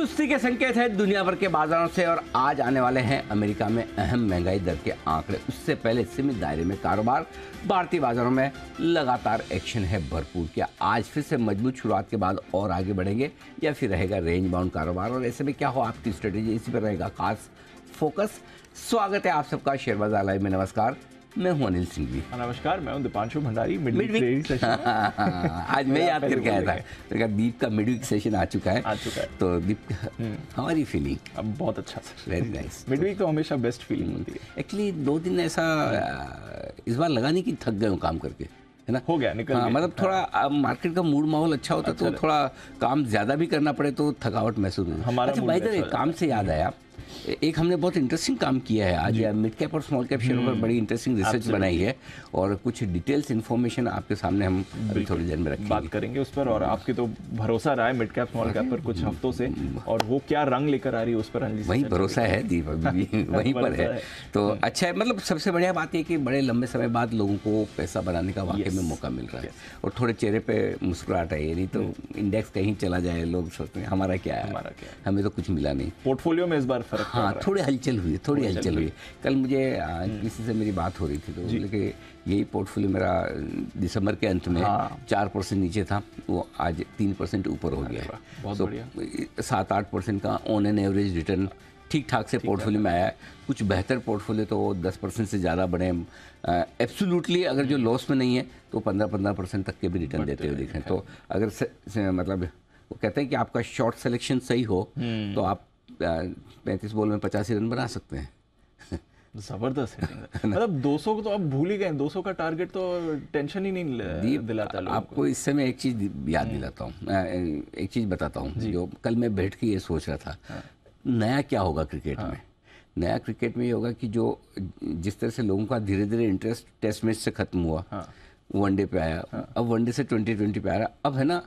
सुस्ती के संकेत है दुनिया भर के बाजारों से और आज आने वाले हैं अमेरिका में अहम महंगाई दर के आंकड़े उससे पहले सीमित दायरे में कारोबार भारतीय बाजारों में लगातार एक्शन है भरपूर क्या आज फिर से मजबूत शुरुआत के बाद और आगे बढ़ेंगे या फिर रहेगा रेंज बाउंड कारोबार और ऐसे में क्या हो आपकी स्ट्रेटेजी इसी पर रहेगा खास फोकस स्वागत है आप सबका शेयर बाजार लाइव में नमस्कार मैं हूं अनिल सिंघवी नमस्कार मैं हूं Deepanshu Bhandari mid week session आज मैं याद करके आया था तो क्या दीप का मिड वीक सेशन आ चुका है आ चुका है तो दीप हम्म। हमारी फीलिंग अब बहुत अच्छा sir very nice mid week तो हमेशा बेस्ट फीलिंग होती है एक्चुअली दो दिन ऐसा इस बार लगा नहीं कि थक गए हूँ काम करके है ना हो गया निकल हाँ, मतलब थोड़ा हाँ। मार्केट का मूड माहौल अच्छा होता तो अच्छा तो थोड़ा काम ज्यादा भी करना पड़े तो थकावट महसूस होती है अच्छा बाई अच्छा काम से याद आया एक हमने बहुत इंटरेस्टिंग काम किया है आज मिड कैप और स्मॉल कैप शेयरों पर हम्म। बड़ी इंटरेस्टिंग रिसर्च बनाई है और कुछ डिटेल्स इन्फॉर्मेशन आपके सामने हम अभी थोड़ी देर में बात करेंगे उस पर और आपकी तो भरोसा रहा है मिड कैप स्मॉल कैप पर कुछ हम्म। हफ्तों से और वो क्या रंग लेकर आ रही है उस पर वही भरोसा है दीपक अभी वहीं पर है तो हम्म। अच्छा है मतलब सबसे बढ़िया बात यह कि बड़े लंबे समय बाद लोगों को पैसा बनाने का वाकई में मौका मिल रहा है और थोड़े चेहरे पे मुस्कुराहट है यानी तो इंडेक्स कहीं चला जाए लोग सोचते हैं हमारा क्या है हमारा क्या हमें तो कुछ मिला नहीं पोर्टफोलियो में इस बार हाँ थोड़ी हलचल हुई थोड़ी हलचल हुई कल मुझे हम्म। किसी से मेरी बात हो रही थी तो लेकिन यही पोर्टफोलियो मेरा दिसंबर के अंत में हाँ। चार परसेंट नीचे था वो आज तीन परसेंट ऊपर हो गया है तो सात आठ परसेंट का ऑन एन एवरेज रिटर्न ठीक ठाक से पोर्टफोलियो में आया है कुछ बेहतर पोर्टफोलियो तो दस परसेंट से ज़्यादा बढ़े एब्सोल्युटली अगर जो लॉस हम्म। में नहीं है तो पंद्रह पंद्रह परसेंट तक के भी रिटर्न देते हुए देखें तो अगर से, से, मतलब वो कहते हैं कि आपका शॉर्ट सिलेक्शन सही हो हम्म। तो आप पैंतीस बॉल में पचासी रन बना सकते हैं जबरदस्त मतलब 200 को तो आप भूल ही गए 200 का टारगेट तो टेंशन ही नहीं दिलाता आपको इससे मैं एक चीज याद हम्म। दिलाता हूँ एक चीज बताता हूँ जो कल मैं बैठ के ये सोच रहा था हाँ। नया क्या होगा क्रिकेट हाँ। में नया क्रिकेट में ये होगा कि जो जिस तरह से लोगों का धीरे धीरे इंटरेस्ट टेस्ट मैच से खत्म हुआ हाँ। वनडे पे आया हाँ। अब वनडे से ट्वेंटी ट्वेंटी पे आ रहा अब है ना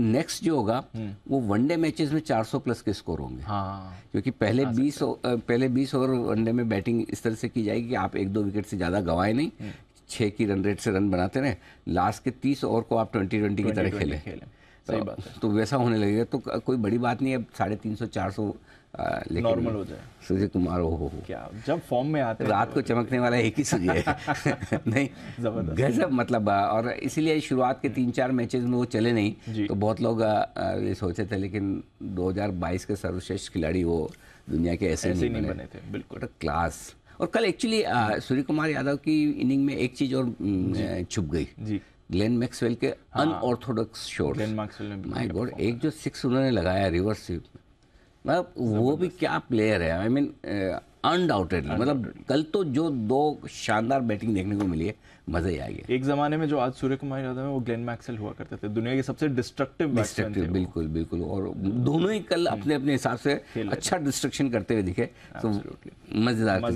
नेक्स्ट जो होगा हम्म। वो वनडे मैचेस में 400 प्लस के स्कोर होंगे हाँ। क्योंकि पहले 20 हाँ, पहले 20 ओवर वनडे में बैटिंग इस तरह से की जाएगी कि आप एक दो विकेट से ज़्यादा गवाए नहीं हम्म। छः की रन रेट से रन बनाते रहे लास्ट के तीस ओवर को आप ट्वेंटी ट्वेंटी की तरह खेलें खेले। तो, तो वैसा होने लगेगा तो कोई बड़ी बात नहीं है साढ़े तीन सौ चार सौ हाँ, नॉर्मल हो जाए सूर्य कुमार हो हो क्या जब फॉर्म में आते रात को चमकने वाला एक ही सूर्य है नहीं गजब मतलब हाँ, और इसीलिए शुरुआत के तीन चार मैचेस में वो चले नहीं तो बहुत लोग हाँ, ये सोचे थे लेकिन 2022 के सर्वश्रेष्ठ खिलाड़ी वो दुनिया के ऐसे, ऐसे नहीं, नहीं बने थे बिल्कुल तो क्लास और कल एक्चुअली सूर्य कुमार यादव की इनिंग में एक चीज और छुप गई ग्लेन मैक्सवेल के अनऑर्थोडॉक्स शॉट माय गॉड एक जो सिक्स उन्होंने लगाया रिवर्स स्वीप में मतलब वो भी क्या प्लेयर है आई मीन अनडाउटेडली मतलब कल तो जो दो शानदार बैटिंग देखने को मिली है मजे ही आ गया एक जमाने में जो आज सूर्य कुमार यादव है वो ग्लेन मैक्सल हुआ करते थे दुनिया के सबसे डिस्ट्रक्टिव डिस्ट्रक्टिव बिल्कुल बिल्कुल और हाँ। दोनों ही कल हम्म। अपने अपने हिसाब से अच्छा डिस्ट्रक्शन करते हुए दिखे तो मजेदार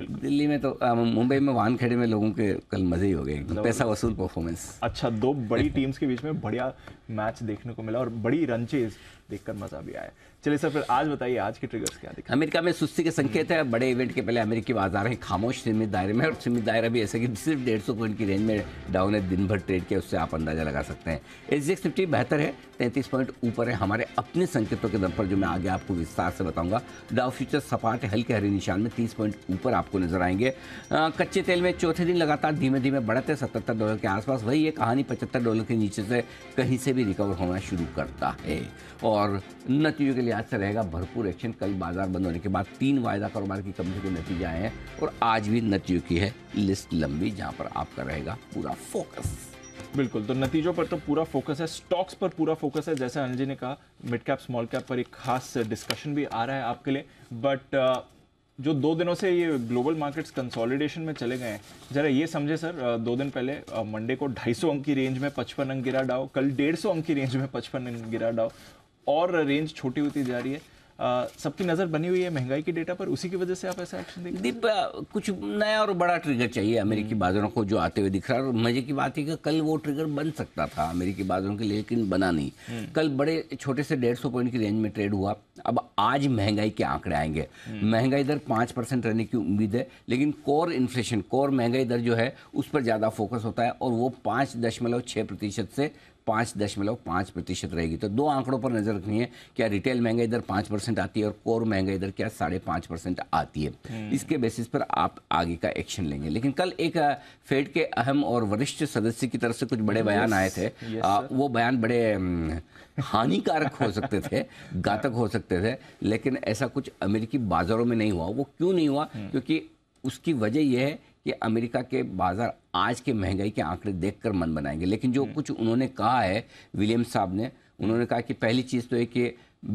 दिल्ली में तो मुंबई में वाहन खेड़े में लोगों के कल मजे ही हो गए पैसा वसूल परफॉर्मेंस अच्छा दो बड़ी टीम्स के बीच में बढ़िया मैच देखने को मिला और बड़ी रनचेज देखकर मजा भी आया चलिए सर फिर आज बताइए आज के ट्रिगर्स क्या दिखा? अमेरिका में सुस्ती के संकेत है बड़े इवेंट के पहले अमेरिकी बाजार है खामोश सीमित दायरे में और सीमित दायरा भी ऐसा कि सिर्फ डेढ़ सौ पॉइंट की रेंज में डाउन है दिन भर ट्रेड किया उससे आप अंदाजा लगा सकते हैं एच डी निफ्टी बेहतर है तैंतीस पॉइंट ऊपर है हमारे अपने संकेतों के दम पर जो मैं आगे आपको विस्तार से बताऊंगा डाउ फ्यूचर सपाट हल्के हरे निशान में तीस पॉइंट ऊपर आपको नजर आएंगे कच्चे तेल में चौथे दिन लगातार धीमे धीमे बढ़ते सतहत्तर डॉलर के आसपास वही ये कहानी पचहत्तर डॉलर के नीचे से कहीं से भी रिकवर होना शुरू करता है और नतीजों के लिए लिहाज से रहेगा भरपूर एक्शन कई बाजार बंद होने के बाद तीन वायदा कारोबार की कंपनी के नतीजे आए हैं और आज भी नतीजों की है लिस्ट लंबी जहां पर आपका रहेगा पूरा फोकस बिल्कुल तो नतीजों पर तो पूरा फोकस है स्टॉक्स पर पूरा फोकस है जैसे अनिल जी ने कहा मिड कैप स्मॉल कैप पर एक खास डिस्कशन भी आ रहा है आपके लिए बट uh, जो दो दिनों से ये ग्लोबल मार्केट्स कंसोलिडेशन में चले गए हैं ज़रा ये समझे सर uh, दो दिन पहले मंडे uh, को 250 अंक की रेंज में 55 अंक गिरा डाओ कल 150 अंक की रेंज में 55 अंक गिरा डाओ और रेंज छोटी होती जा रही है सबकी नज़र बनी हुई है महंगाई की डेटा पर उसी की वजह से आप ऐसा एक्शन देखिए दीप कुछ नया और बड़ा ट्रिगर चाहिए अमेरिकी हम्म। बाजारों को जो आते हुए दिख रहा है और मजे की बात है कि कल वो ट्रिगर बन सकता था अमेरिकी बाजारों के लिए लेकिन बना नहीं हम्म। कल बड़े छोटे से डेढ़ सौ पॉइंट की रेंज में ट्रेड हुआ अब आज महंगाई के आंकड़े आएंगे हम्म। महंगाई दर पाँच रहने की उम्मीद है लेकिन कोर इन्फ्लेशन कोर महंगाई दर जो है उस पर ज़्यादा फोकस होता है और वो पाँच से पाँच दशमलव पाँच प्रतिशत रहेगी तो दो आंकड़ों पर नज़र रखनी है क्या रिटेल महंगाई दर पाँच परसेंट आती है और कोर महंगाई दर क्या साढ़े पाँच परसेंट आती है हम्म। इसके बेसिस पर आप आगे का एक्शन लेंगे लेकिन कल एक फेड के अहम और वरिष्ठ सदस्य की तरफ से कुछ बड़े बयान आए थे आ, वो बयान बड़े हानिकारक हो सकते थे घातक हो सकते थे लेकिन ऐसा कुछ अमेरिकी बाजारों में नहीं हुआ वो क्यों नहीं हुआ हम्म। क्योंकि उसकी वजह यह है कि अमेरिका के बाज़ार आज के महंगाई के आंकड़े देखकर मन बनाएंगे लेकिन जो हम्म। कुछ उन्होंने कहा है विलियम साहब ने उन्होंने कहा कि पहली चीज़ तो ये कि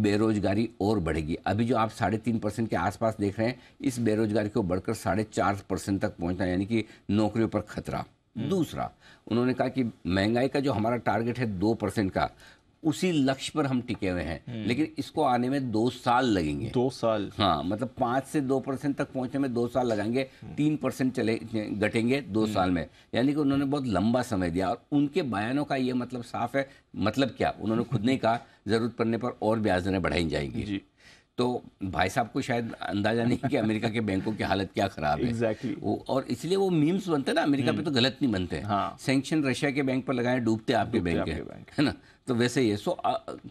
बेरोजगारी और बढ़ेगी अभी जो आप साढ़े तीन परसेंट के आसपास देख रहे हैं इस बेरोजगारी को बढ़कर साढ़े चार परसेंट तक पहुंचना यानी कि नौकरियों पर खतरा हम्म। दूसरा उन्होंने कहा कि महंगाई का जो हमारा टारगेट है दो परसेंट का उसी लक्ष्य पर हम टिके हुए हैं हम्म। लेकिन इसको आने में दो साल लगेंगे दो साल हाँ मतलब पांच से दो परसेंट तक पहुंचने में दो साल लगाएंगे हम्म। तीन परसेंट चले घटेंगे दो हम्म। साल में यानी कि उन्होंने बहुत लंबा समय दिया और उनके बयानों का ये मतलब साफ है मतलब क्या उन्होंने खुद नहीं कहा ज़रूरत पड़ने पर और ब्याज दरें बढ़ाई जाएंगी तो भाई साहब को शायद अंदाजा नहीं कि अमेरिका के बैंकों की हालत क्या खराब है exactly. वो, और इसलिए वो मीम्स बनते हैं ना अमेरिका पे तो गलत नहीं बनते हैं हाँ। सेंक्शन रशिया के बैंक पर लगाए डूबते आपके बैंक है ना तो वैसे ही है सो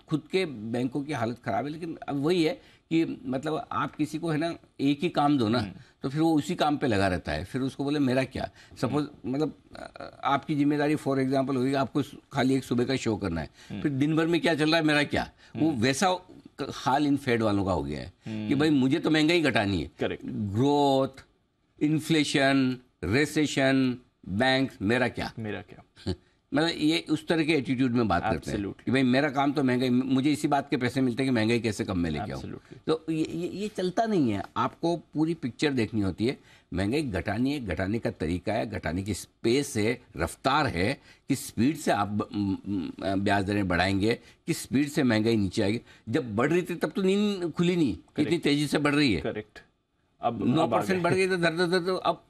खुद के बैंकों की हालत ख़राब है लेकिन अब वही है कि मतलब आप किसी को है ना एक ही काम दो ना हम्म। तो फिर वो उसी काम पे लगा रहता है फिर उसको बोले मेरा क्या सपोज हम्म। मतलब आपकी जिम्मेदारी फॉर एग्जांपल होगी आपको खाली एक सुबह का शो करना है हम्म। फिर दिन भर में क्या चल रहा है मेरा क्या वो वैसा हाल इन फेड वालों का हो गया है कि भाई मुझे तो महंगाई घटानी है correct growth inflation recession bank मेरा क्या मेरा क्या मतलब ये उस तरह के एटीट्यूड में बात Absolutely. करते हैं कि भाई मेरा काम तो महंगाई मुझे इसी बात के पैसे मिलते हैं कि महंगाई कैसे कम में लेके आऊँ तो ये, ये ये चलता नहीं है आपको पूरी पिक्चर देखनी होती है महंगाई घटानी है घटाने का तरीका है घटाने की स्पेस है रफ्तार है किस स्पीड से आप ब्याज दरें बढ़ाएंगे किस स्पीड से महंगाई नीचे आएगी जब बढ़ रही थी तब तो नींद खुली नहीं इतनी तेजी से बढ़ रही है करेक्ट अब नौ परसेंट बढ़ गई तो दर दर तो अब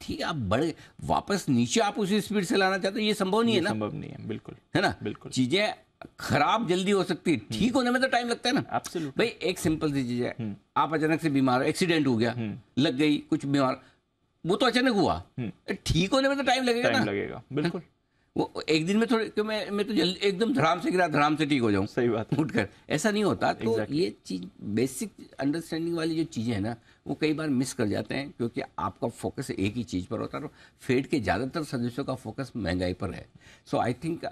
ठीक है आप बड़े वापस नीचे आप उसी स्पीड से लाना चाहते हो ये संभव नहीं ये है ना संभव नहीं है बिल्कुल है ना बिल्कुल चीजें खराब जल्दी हो सकती है हम्म। ठीक होने में तो टाइम लगता है ना Absolutely. भाई एक सिंपल सी चीज है हम्म। आप अचानक से बीमार हो एक्सीडेंट हो गया हम्म। लग गई कुछ बीमार वो तो अचानक हुआ तो ठीक होने में तो टाइम लगेगा ना लगेगा बिल्कुल हाँ? वो एक दिन में थोड़े क्यों मैं मैं तो जल्दी एकदम धराम से गिरा धराम से ठीक हो जाऊँ सही बात उठकर ऐसा नहीं होता तो exactly. ये चीज बेसिक अंडरस्टैंडिंग वाली जो चीज़ें हैं ना वो कई बार मिस कर जाते हैं क्योंकि आपका फोकस एक ही चीज़ पर होता है फेड तो के ज़्यादातर सदस्यों का फोकस महंगाई पर है सो आई थिंक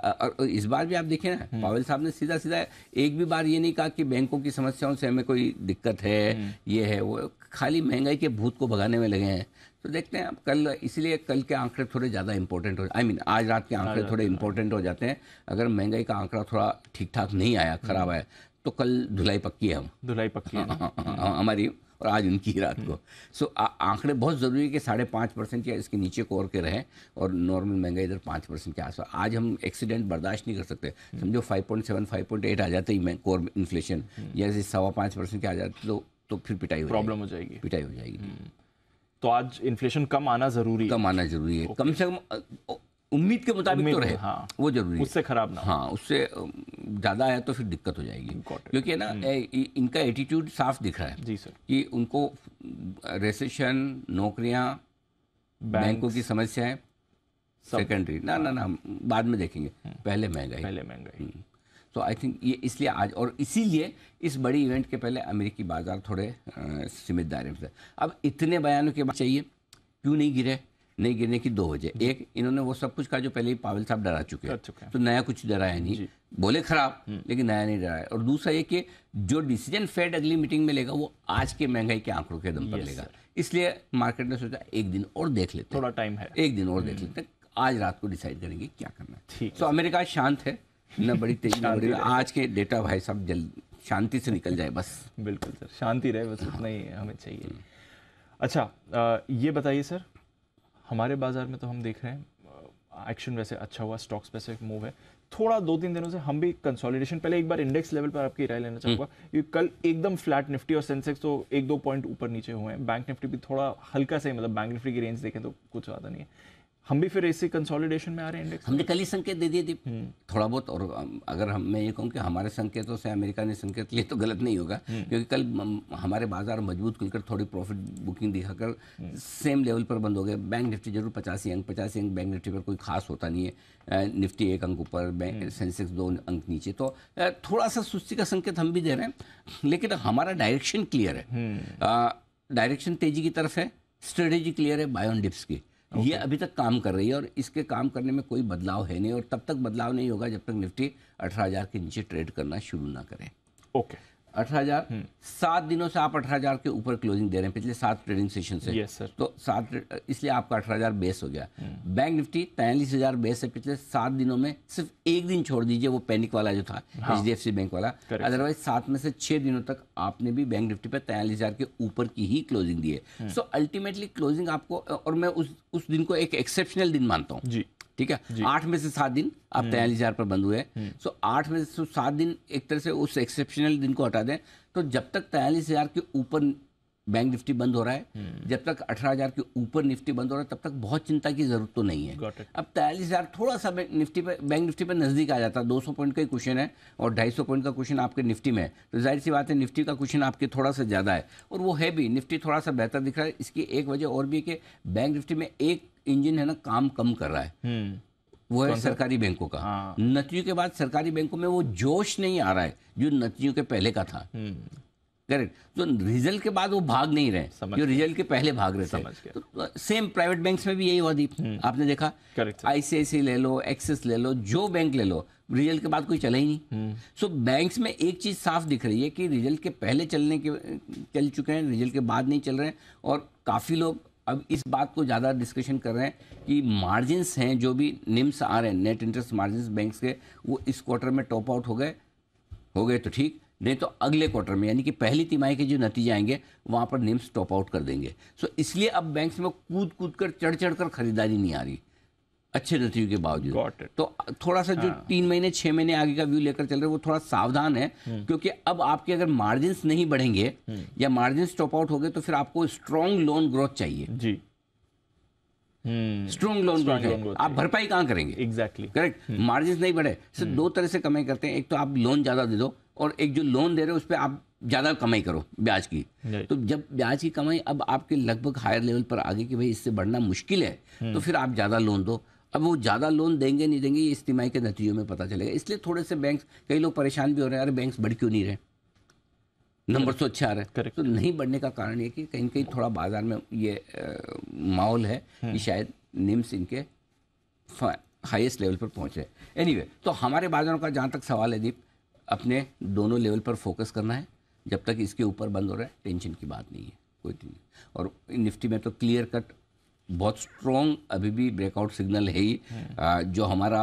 इस बार भी आप देखें ना हम्म। पावेल साहब ने सीधा सीधा एक भी बार ये नहीं कहा कि बैंकों की समस्याओं से हमें कोई दिक्कत है हम्म। ये है वो खाली महंगाई के भूत को भगाने में लगे हैं तो देखते हैं अब कल इसलिए कल के आंकड़े थोड़े ज़्यादा इंपॉर्टेंट हो आई I मीन mean, आज रात के आंकड़े थोड़े इंपॉर्टेंट हो जाते हैं अगर महंगाई का आंकड़ा थोड़ा ठीक ठाक नहीं आया खराब हम्म। आया तो कल धुलाई पक्की है हम धुलाई पक्की है हाँ, हाँ, हाँ, हमारी और आज उनकी ही रात को सो हम्म। so, आंकड़े बहुत ज़रूरी है कि साढ़े पाँच परसेंट या इसके नीचे कोर के रहें और नॉर्मल महंगाई इधर पाँच परसेंट के आसपास आज हम एक्सीडेंट बर्दाश्त नहीं कर सकते हम्म। समझो five point seven five point eight आ जाता ही कोर इन्फ्लेशन जैसे सवा पाँच परसेंट के आ जाते तो तो फिर पिटाई हो प्रॉब्लम हो जाएगी पिटाई हो जाएगी हम्म। तो आज इन्फ्लेशन कम आना ज़रूरी कम आना ज़रूरी है कम से कम उम्मीद के मुताबिक तो रहे हाँ, वो हाँ, जरूरी उससे खराब ना हाँ उससे ज़्यादा आया तो फिर दिक्कत हो जाएगी क्योंकि ना हम्म। इनका एटीट्यूड साफ दिख रहा है जी सर कि उनको रेसेशन नौकरियां बैंकों की समस्याएं सेकेंडरी ना ना ना बाद में देखेंगे हम्म। पहले महंगाई पहले महंगाई तो आई थिंक ये इसलिए आज और इसीलिए इस बड़ी इवेंट के पहले अमेरिकी बाजार थोड़े सीमित दायरे में अब इतने बयानों के बाद चाहिए क्यों नहीं गिरे नहीं गिरने की दो वजह एक इन्होंने वो सब कुछ कहा जो पहले ही पावेल साहब डरा चुके हैं तो नया कुछ डराया नहीं बोले खराब हम्म। लेकिन नया नहीं डराया और दूसरा ये कि जो डिसीजन फेड अगली मीटिंग में लेगा वो आज के महंगाई के आंकड़ों के दम पर लेगा इसलिए मार्केट ने सोचा एक दिन और देख लेते थोड़ा टाइम है एक दिन और देख हम्म। लेते आज रात को डिसाइड करेंगे क्या करना है तो अमेरिका शांत है न बड़ी तेजी आज के डेटा भाई साहब जल्द शांति से निकल जाए बस बिल्कुल सर शांति रहे बस हाँ। उतना ही हमें चाहिए हम्म। अच्छा ये बताइए सर हमारे बाज़ार में तो हम देख रहे हैं एक्शन वैसे अच्छा हुआ स्टॉक्स वैसे मूव है थोड़ा दो तीन दिनों से हम भी कंसोलिडेशन पहले एक बार इंडेक्स लेवल पर आपकी राय लेना हम्म। चाहूंगा क्योंकि कल एकदम फ्लैट निफ्टी और सेंसेक्स तो एक दो पॉइंट ऊपर नीचे हुए हैं बैंक निफ्टी भी थोड़ा हल्का सा मतलब बैंक निफ्टी की रेंज देखें तो कुछ ज़्यादा नहीं है हम भी फिर ऐसी कंसोलिडेशन में आ रहे हैं इंडेक्स हमने कल ही संकेत दे दिए दीप हम्म। थोड़ा बहुत और अगर हम मैं ये कहूँ कि हमारे संकेतों तो से अमेरिका ने संकेत लिए तो गलत नहीं होगा हम्म। क्योंकि कल हमारे बाजार मजबूत खुलकर थोड़ी प्रॉफिट बुकिंग दिखाकर सेम हम्म। लेवल पर बंद हो गए बैंक निफ्टी जरूर पचासी अंक पचासी अंक बैंक निफ्टी पर कोई खास होता नहीं है निफ्टी एक अंक ऊपर बैंक सेंसेक्स दो अंक नीचे तो थोड़ा सा सुस्ती का संकेत हम भी दे रहे हैं लेकिन हमारा डायरेक्शन क्लियर है डायरेक्शन तेजी की तरफ है स्ट्रेटेजी क्लियर है बायोन डिप्स की okay. ये अभी तक काम कर रही है और इसके काम करने में कोई बदलाव है नहीं और तब तक बदलाव नहीं होगा जब तक निफ्टी अठारह के नीचे ट्रेड करना शुरू ना करें ओके okay. अठारह हम्म। सात दिनों से आप अठारह हजार के ऊपर क्लोजिंग दे रहे हैं पिछले सात ट्रेडिंग सेशन से yes, sir. तो सात इसलिए आपका अठारह हजार बेस हो गया बैंक निफ्टी तैयलीस हजार बेस है पिछले सात दिनों में सिर्फ एक दिन छोड़ दीजिए वो पैनिक वाला जो था H D F C bank वाला अदरवाइज सात में से छह दिनों तक आपने भी बैंक निफ्टी पर तैयलीस के ऊपर की ही क्लोजिंग दी है सो अल्टीमेटली क्लोजिंग आपको और मैं उस उस दिन को एक एक्सेप्शनल दिन मानता हूँ ठीक है आठ में से सात दिन आप हम्म। तैयारी हज़ार पर बंद हुए सो हम्म। आठ में से सात दिन एक तरह से उस एक्सेप्शनल दिन को हटा दें तो जब तक तैयारी हज़ार के ऊपर बैंक निफ्टी बंद हो रहा है हम्म। जब तक अठारह हजार के ऊपर निफ्टी बंद हो रहा है तब तक बहुत चिंता की जरूरत तो नहीं है अब तैयलीस हजार थोड़ा सा निफ्टी पे बैंक निफ्टी पे नजदीक आ जाता है दो सौ पॉइंट का ही क्वेश्चन है और ढाई सौ पॉइंट का क्वेश्चन आपके निफ्टी में है तो जाहिर सी बात है निफ्टी का क्वेश्चन आपके थोड़ा सा ज्यादा है और वो है भी निफ्टी थोड़ा सा बेहतर दिख रहा है इसकी एक वजह और भी है कि बैंक निफ्टी में एक इंजन है ना काम कम कर रहा है हम्म। वो है सरकारी बैंकों का हाँ। नतीजों के बाद सरकारी बैंकों में वो जोश नहीं आ रहा है जो नतीजों के पहले का था हम्म। करेक्ट तो रिजल्ट के बाद वो भाग नहीं रहे जो रिजल्ट के पहले भाग रहे थे तो सेम प्राइवेट बैंक्स में भी यही हुआ दीप हम्म। आपने देखा आईसीआईसी ले लो एक्सिस ले लो जो बैंक ले लो रिजल्ट के बाद कोई चला ही नहीं सो हम्म। so, बैंक्स में एक चीज साफ दिख रही है कि रिजल्ट के पहले चलने के चल चुके हैं रिजल्ट के बाद नहीं चल रहे हैं और काफ़ी लोग अब इस बात को ज़्यादा डिस्कशन कर रहे हैं कि मार्जिनस हैं जो भी निम्स आ रहे हैं नेट इंटरेस्ट मार्जिन बैंक्स के वो इस क्वार्टर में टॉप आउट हो गए हो गए तो ठीक नहीं तो अगले क्वार्टर में यानी कि पहली तिमाही के जो नतीजे आएंगे वहाँ पर निम्स टॉप आउट कर देंगे सो इसलिए अब बैंक्स में कूद कूद कर चढ़ चढ़ कर खरीदारी नहीं आ रही अच्छे नतीजों के बावजूद तो थोड़ा सा जो हाँ। तीन महीने छः महीने आगे का व्यू लेकर चल रहे वो थोड़ा सावधान है हम्म। क्योंकि अब आपके अगर मार्जिन नहीं बढ़ेंगे हम्म। या मार्जिन टॉप आउट हो गए तो फिर आपको स्ट्रॉन्ग लोन ग्रोथ चाहिए जी स्ट्रॉन्ग लोन ग्रोथ है आप भरपाई कहाँ करेंगे एग्जैक्टली करेक्ट मार्जिन नहीं बढ़े सिर्फ हम्म। दो तरह से कमाई करते हैं एक तो आप लोन ज़्यादा दे दो और एक जो लोन दे रहे हो उस पर आप ज़्यादा कमाई करो ब्याज की तो जब ब्याज की कमाई अब आपके लगभग हायर लेवल पर आ गई कि भाई इससे बढ़ना मुश्किल है हम्म। तो फिर आप ज़्यादा लोन दो अब वो ज़्यादा लोन देंगे नहीं देंगे ये इज्तिमाही के नतीजों में पता चलेगा इसलिए थोड़े से बैंक कई लोग परेशान भी हो रहे हैं अरे बैंक बढ़ क्यों नहीं रहे नंबर तो अच्छा आ रहा है तो नहीं बढ़ने का कारण ये कि कहीं कहीं थोड़ा बाजार में ये माहौल है कि हम्म। शायद निम्स इनके हाईएस्ट लेवल पर पहुंचे एनी वे anyway, तो हमारे बाजारों का जहाँ तक सवाल है दीप अपने दोनों लेवल पर फोकस करना है जब तक इसके ऊपर बंद हो रहा है टेंशन की बात नहीं है कोई नहीं और निफ्टी में तो क्लियर कट बहुत स्ट्रॉन्ग अभी भी ब्रेकआउट सिग्नल है ही हम्म। जो हमारा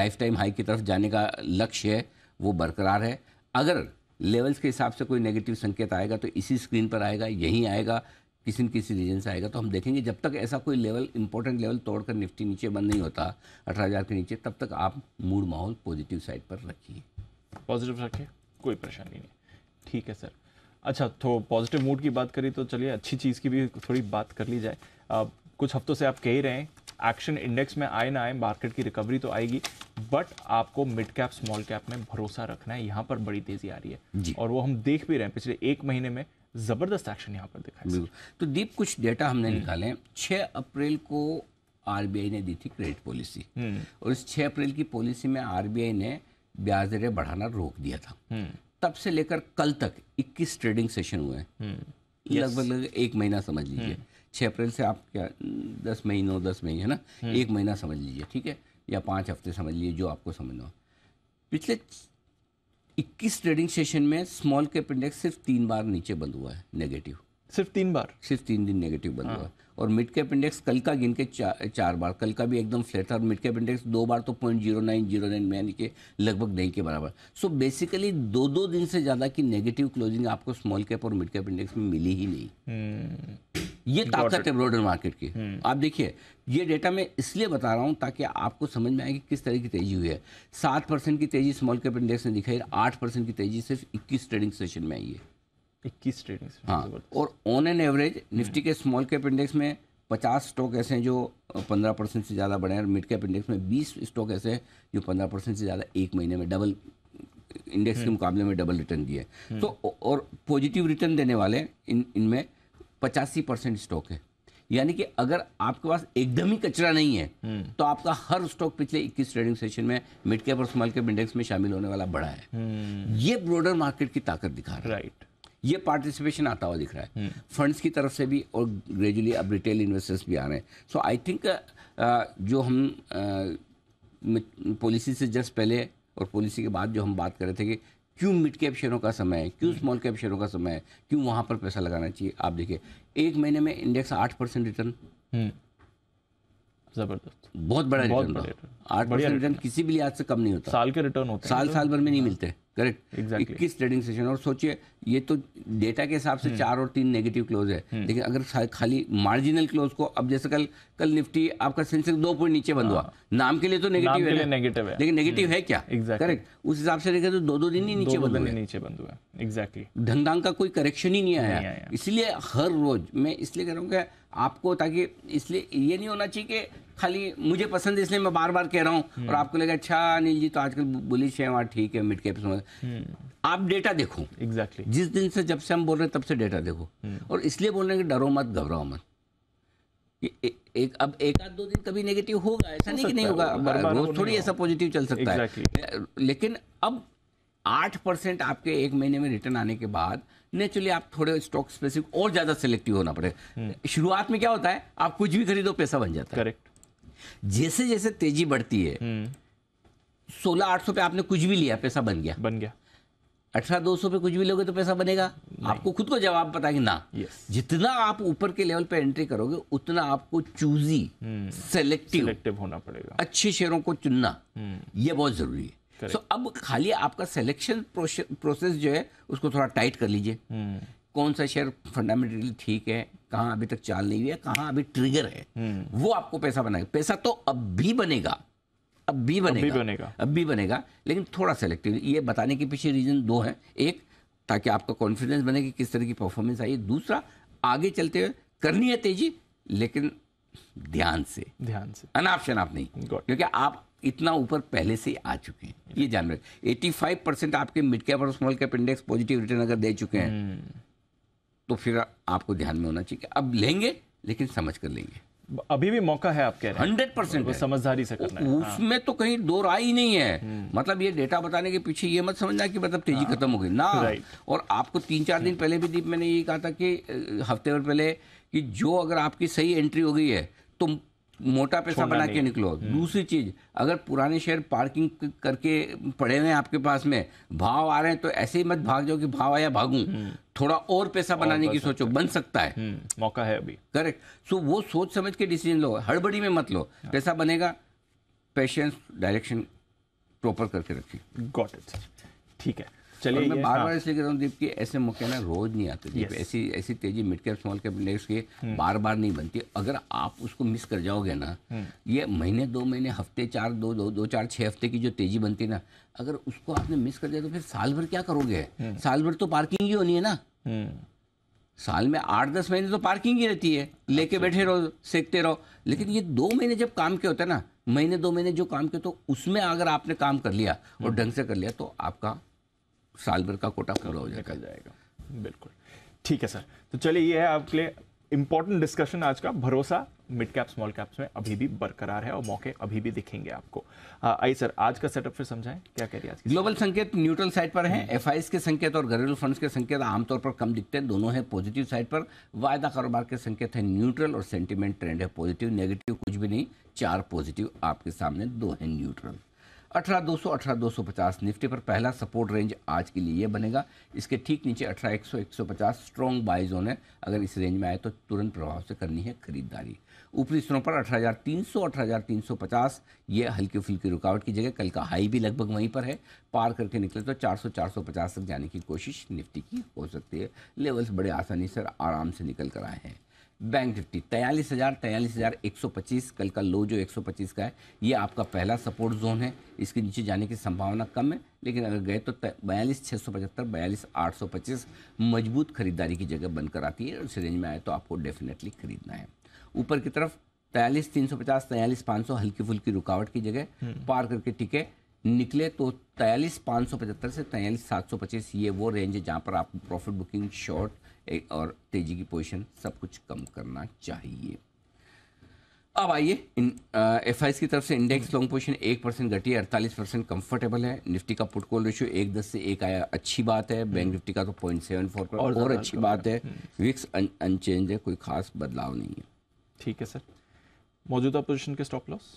लाइफ टाइम हाई की तरफ जाने का लक्ष्य है वो बरकरार है अगर लेवल्स के हिसाब से कोई नेगेटिव संकेत आएगा तो इसी स्क्रीन पर आएगा यहीं आएगा किसी न किसी रीजन से आएगा तो हम देखेंगे जब तक ऐसा कोई लेवल इंपॉर्टेंट लेवल तोड़कर निफ्टी नीचे बंद नहीं होता अठारह के नीचे तब तक आप मूड माहौल पॉजिटिव साइड पर रखिए पॉजिटिव रखें कोई परेशानी नहीं ठीक है सर अच्छा तो पॉजिटिव मूड की बात करी तो चलिए अच्छी चीज़ की भी थोड़ी बात कर ली जाए आ, कुछ हफ्तों से आप कह ही रहे हैं एक्शन इंडेक्स में आए ना आए मार्केट की रिकवरी तो आएगी बट आपको मिड कैप स्मॉल कैप में भरोसा रखना है यहाँ पर बड़ी तेजी आ रही है और वो हम देख भी रहे हैं पिछले एक महीने में जबरदस्त एक्शन यहाँ पर दिखा है तो दीप कुछ डेटा हमने हम्म। निकाले छह अप्रैल को आरबीआई ने दी थी क्रेडिट पॉलिसी हम्म। और इस छह अप्रैल की पॉलिसी में आरबीआई ने ब्याज दरें बढ़ाना रोक दिया था हम्म। तब से लेकर कल तक 21 ट्रेडिंग सेशन हुए हैं लगभग लगभग एक महीना समझ लीजिए छः अप्रैल से आप क्या दस मई नौ दस मई है ना हम्म। एक महीना समझ लीजिए ठीक है या पाँच हफ्ते समझ लीजिए जो आपको समझना पिछले इक्कीस ट्रेडिंग सेशन में स्मॉल कैप इंडेक्स सिर्फ तीन बार नीचे बंद हुआ है नेगेटिव सिर्फ तीन बार सिर्फ तीन दिन नेगेटिव बंद हुआ हाँ। और मिड कैप इंडेक्स कल का गिन के चा, चार बार कल का भी एकदम फ्लैट था और मिड कैप इंडेक्स दो बार तो point zero nine zero nine यानी कि लगभग नहीं के बराबर सो बेसिकली दो दो दिन से ज़्यादा की नेगेटिव क्लोजिंग आपको स्मॉल कैप और मिड कैप इंडेक्स में मिली ही नहीं हम्म। ये ताकत है ब्रॉडर मार्केट की हम्म। आप देखिए ये डेटा मैं इसलिए बता रहा हूँ ताकि आपको समझ में आए कि किस तरह की तेजी हुई है सात परसेंट की तेजी स्मॉल कैप इंडेक्स ने दिखाई आठ परसेंट की तेजी सिर्फ इक्कीस ट्रेडिंग सेशन में आई है इक्कीस ट्रेडिंग हाँ और ऑन एन एवरेज निफ्टी के स्मॉल कैप इंडेक्स में पचास स्टॉक ऐसे हैं जो पंद्रह परसेंट से ज़्यादा बढ़े हैं और मिड कैप इंडेक्स में बीस स्टॉक ऐसे हैं जो पंद्रह परसेंट से ज़्यादा एक महीने में डबल इंडेक्स के हम्म। मुकाबले में डबल रिटर्न दिए तो हम्म। और पॉजिटिव रिटर्न देने वाले इन इनमें पचासी परसेंट स्टॉक है यानी कि अगर आपके पास एकदम ही कचरा नहीं है हम्म। तो आपका हर स्टॉक पिछले 21 ट्रेडिंग सेशन में मिड कैप और स्मॉल कैप इंडेक्स में शामिल होने वाला बड़ा है ये ब्रोडर मार्केट की ताकत दिखा रहा है राइट ये पार्टिसिपेशन आता हुआ दिख रहा है फंड्स हम्म। की तरफ से भी और ग्रेजुअली अब रिटेल इन्वेस्टर्स भी आ रहे हैं सो आई थिंक जो हम पॉलिसी uh, से जस्ट पहले और पॉलिसी के बाद जो हम बात कर रहे थे कि क्यों मिड कैप शेयरों का समय है क्यों स्मॉल कैप शेयरों का समय है क्यों वहाँ पर पैसा लगाना चाहिए आप देखिए एक महीने में इंडेक्स आठ परसेंट रिटर्न हम्म। जबरदस्त बहुत बड़ा रिटर्न आठ परसेंट रिटर्न किसी भी लिहाज से कम नहीं होता साल के रिटर्न होते साल साल भर में नहीं हाँ। मिलते करेक्ट exactly. इक्कीस ट्रेडिंग सेशन और सोचिए ये तो डेटा के हिसाब से हम्म। चार और तीन नेगेटिव क्लोज है हम्म। लेकिन अगर खाली मार्जिनल क्लोज को अब जैसे कल कल निफ्टी आपका सेंसेक्स दो पॉइंट नीचे बंद हुआ हाँ। नाम के लिए तो नेगेटिव है नेगेटिव है लेकिन नेगेटिव हम्म। है क्या exactly. करेक्ट उस हिसाब से देखें तो दो दो दिन ही नीचे बंद हुए नीचे बंद हुआ एग्जैक्टली धंधांग का कोई करेक्शन ही नहीं आया इसलिए हर रोज मैं इसलिए कह रहा हूँ आपको ताकि इसलिए ये नहीं होना चाहिए कि खाली मुझे पसंद है इसलिए मैं बार बार कह रहा हूँ और हम्म। आपको लगे अच्छा अनिल जी तो आजकल बुलिश है वहाँ ठीक है मिड कैप हम्म। आप डेटा देखो एग्जैक्टली exactly. जिस दिन से जब से हम बोल रहे हैं तब से डेटा देखो हम्म। और इसलिए बोल रहे हैं कि डरो मत घबराओ मत ए, एक अब एक आध दो दिन कभी नेगेटिव होगा ऐसा नहीं कि नहीं होगा रोज थोड़ी ऐसा पॉजिटिव चल सकता है लेकिन अब आठ परसेंट आपके एक महीने में रिटर्न आने के बाद नेचुरली आप थोड़े स्टॉक स्पेसिफिक और ज्यादा सिलेक्टिव होना पड़े हम्म। शुरुआत में क्या होता है आप कुछ भी खरीदो पैसा बन जाता है करेक्ट जैसे जैसे तेजी बढ़ती है हम्म। सोलह आठ सौ पे आपने कुछ भी लिया पैसा बन गया बन गया अठारह दो सौ पे कुछ भी लोगे तो पैसा बनेगा आपको खुद को जवाब पता कि ना yes. जितना आप ऊपर के लेवल पे एंट्री करोगे उतना आपको चूजी सेलेक्टिव हम्म। होना पड़ेगा अच्छे शेयरों को चुनना यह बहुत जरूरी है सो so, अब खाली आपका सिलेक्शन प्रोसेस जो है उसको थोड़ा टाइट कर लीजिए हम्म। कौन सा शेयर फंडामेंटली ठीक है कहाँ अभी तक चाल नहीं हुई है कहाँ अभी ट्रिगर है हम्म। वो आपको पैसा बनाएगा पैसा तो अब भी बनेगा अब भी बनेगा अब भी बनेगा अब भी बनेगा लेकिन थोड़ा सेलेक्टिव ये बताने के पीछे रीजन दो है एक ताकि आपका कॉन्फिडेंस बने कि किस तरह की परफॉर्मेंस आई दूसरा आगे चलते हुए करनी है तेजी लेकिन ध्यान से ध्यान से अनाप शनाप नहीं क्योंकि आप इतना ऊपर पहले से आ चुके हैं ये जान रहे एटी फाइव परसेंट आपके मिड कैप और small cap index positive return अगर दे चुके हैं hmm. तो फिर आपको ध्यान में होना चाहिए अब लेंगे लेकिन समझ कर लेंगे अभी भी मौका है आपके हंड्रेड परसेंट समझदारी से करना है हाँ। उसमें तो कहीं दो राय ही नहीं है hmm. मतलब ये डेटा बताने के पीछे ये मत समझना कि मतलब तेजी हाँ। खत्म हो गई ना और आपको तीन चार दिन hmm. पहले भी दीप मैंने ये कहा था कि हफ्ते भर पहले कि जो अगर आपकी सही एंट्री हो गई है तो मोटा पैसा बना के निकलो हम्म। दूसरी चीज अगर पुराने शेयर पार्किंग करके पड़े हुए हैं आपके पास में भाव आ रहे हैं तो ऐसे ही मत भाग जाओ कि भाव आया भागू हम्म। थोड़ा और पैसा बनाने की सोचो बन सकता है हम्म, मौका है अभी करेक्ट सो वो सोच समझ के डिसीजन लो हड़बड़ी में मत लो हाँ। पैसा बनेगा पेशेंस डायरेक्शन प्रॉपर करके रखिए गॉट इट ठीक है चलिए मैं बार हाँ। बार इसलिए कह रहा हूँ दीप की ऐसे मौके ना रोज नहीं आते दीप ऐसी ऐसी तेजी mid cap small cap index की हम्म। बार बार नहीं बनती अगर आप उसको मिस कर जाओगे ना हम्म। ये महीने दो महीने हफ्ते चार दो दो दो चार छः हफ्ते की जो तेजी बनती ना अगर उसको आपने मिस कर दिया तो फिर साल भर क्या करोगे हम्म। साल भर तो पार्किंग ही होनी है ना साल में आठ दस महीने तो पार्किंग ही रहती है लेके बैठे रहो सेकते रहो लेकिन ये दो महीने जब काम के होते हैं ना महीने दो महीने जो काम के तो उसमें अगर आपने काम कर लिया और ढंग से कर लिया तो आपका साल भर का कोटा पूरा हो जाएगा जाएगा बिल्कुल ठीक है सर तो चलिए ये है आपके लिए इंपॉर्टेंट डिस्कशन आज का भरोसा मिड कैप स्मॉल कैप्स में अभी भी बरकरार है और मौके अभी भी दिखेंगे आपको हाँ, आई सर आज का सेटअप फिर समझाएं क्या कह रही है ग्लोबल संकेत न्यूट्रल साइड पर हैं एफ हम्म। के संकेत और घरेलू फंड्स के संकेत आमतौर पर कम दिखते हैं दोनों हैं पॉजिटिव साइड पर वायदा कारोबार के संकेत हैं न्यूट्रल और सेंटीमेंट ट्रेंड है पॉजिटिव नेगेटिव कुछ भी नहीं चार पॉजिटिव आपके सामने दो हैं न्यूट्रल अठारह दो सौ अठारह दो सौ पचास निफ्टी पर पहला सपोर्ट रेंज आज के लिए ये बनेगा इसके ठीक नीचे अठारह एक सौ एक सौ पचास स्ट्रॉन्ग बाय जोन है अगर इस रेंज में आए तो तुरंत प्रभाव से करनी है खरीदारी ऊपरी स्तरों पर अठारह हज़ार तीन सौ अठारह हज़ार तीन सौ पचास ये हल्की फुल्की रुकावट की जगह कल का हाई भी लगभग वहीं पर है पार करके निकले तो चार सौ चार सौ पचास तक जाने की कोशिश निफ्टी की हो सकती है लेवल्स बड़े आसानी से आराम से निकल कर आए हैं बैंक निफ्टी तैयलीस हज़ार तैयलीस हज़ार एक सौ पच्चीस कल का लो जो एक सौ पच्चीस का है ये आपका पहला सपोर्ट जोन है इसके नीचे जाने की संभावना कम है लेकिन अगर गए तो बयालीस छः सौ पचहत्तर बयालीस आठ सौ पच्चीस मजबूत खरीदारी की जगह बनकर आती है और इस रेंज में आए तो आपको डेफिनेटली खरीदना है ऊपर की तरफ तैयलीस तीन सौ पचास तैयलीस पाँच सौ हल्की फुल्की रुकावट की जगह हम्म। पार करके टिके निकले तो तयालीस पाँच सौ पचहत्तर से तयालीस सात सौ पच्चीस ये वो रेंज है जहाँ पर आपको प्रॉफिट बुकिंग शॉर्ट और तेजी की पोजीशन सब कुछ कम करना चाहिए अब आइए एफ आई की तरफ से इंडेक्स लॉन्ग पोजीशन एक परसेंट घटी अड़तालीस परसेंट कंफर्टेबल है निफ्टी का पुटकोल रेशियो एक दस से एक आया अच्छी बात है बैंक हम्म। निफ्टी का तो पॉइंट सेवन फोर और, और अच्छी तो बात है विक्स हम्म। अनचेंज है कोई खास बदलाव नहीं है ठीक है सर मौजूदा पोजिशन के स्टॉप लॉस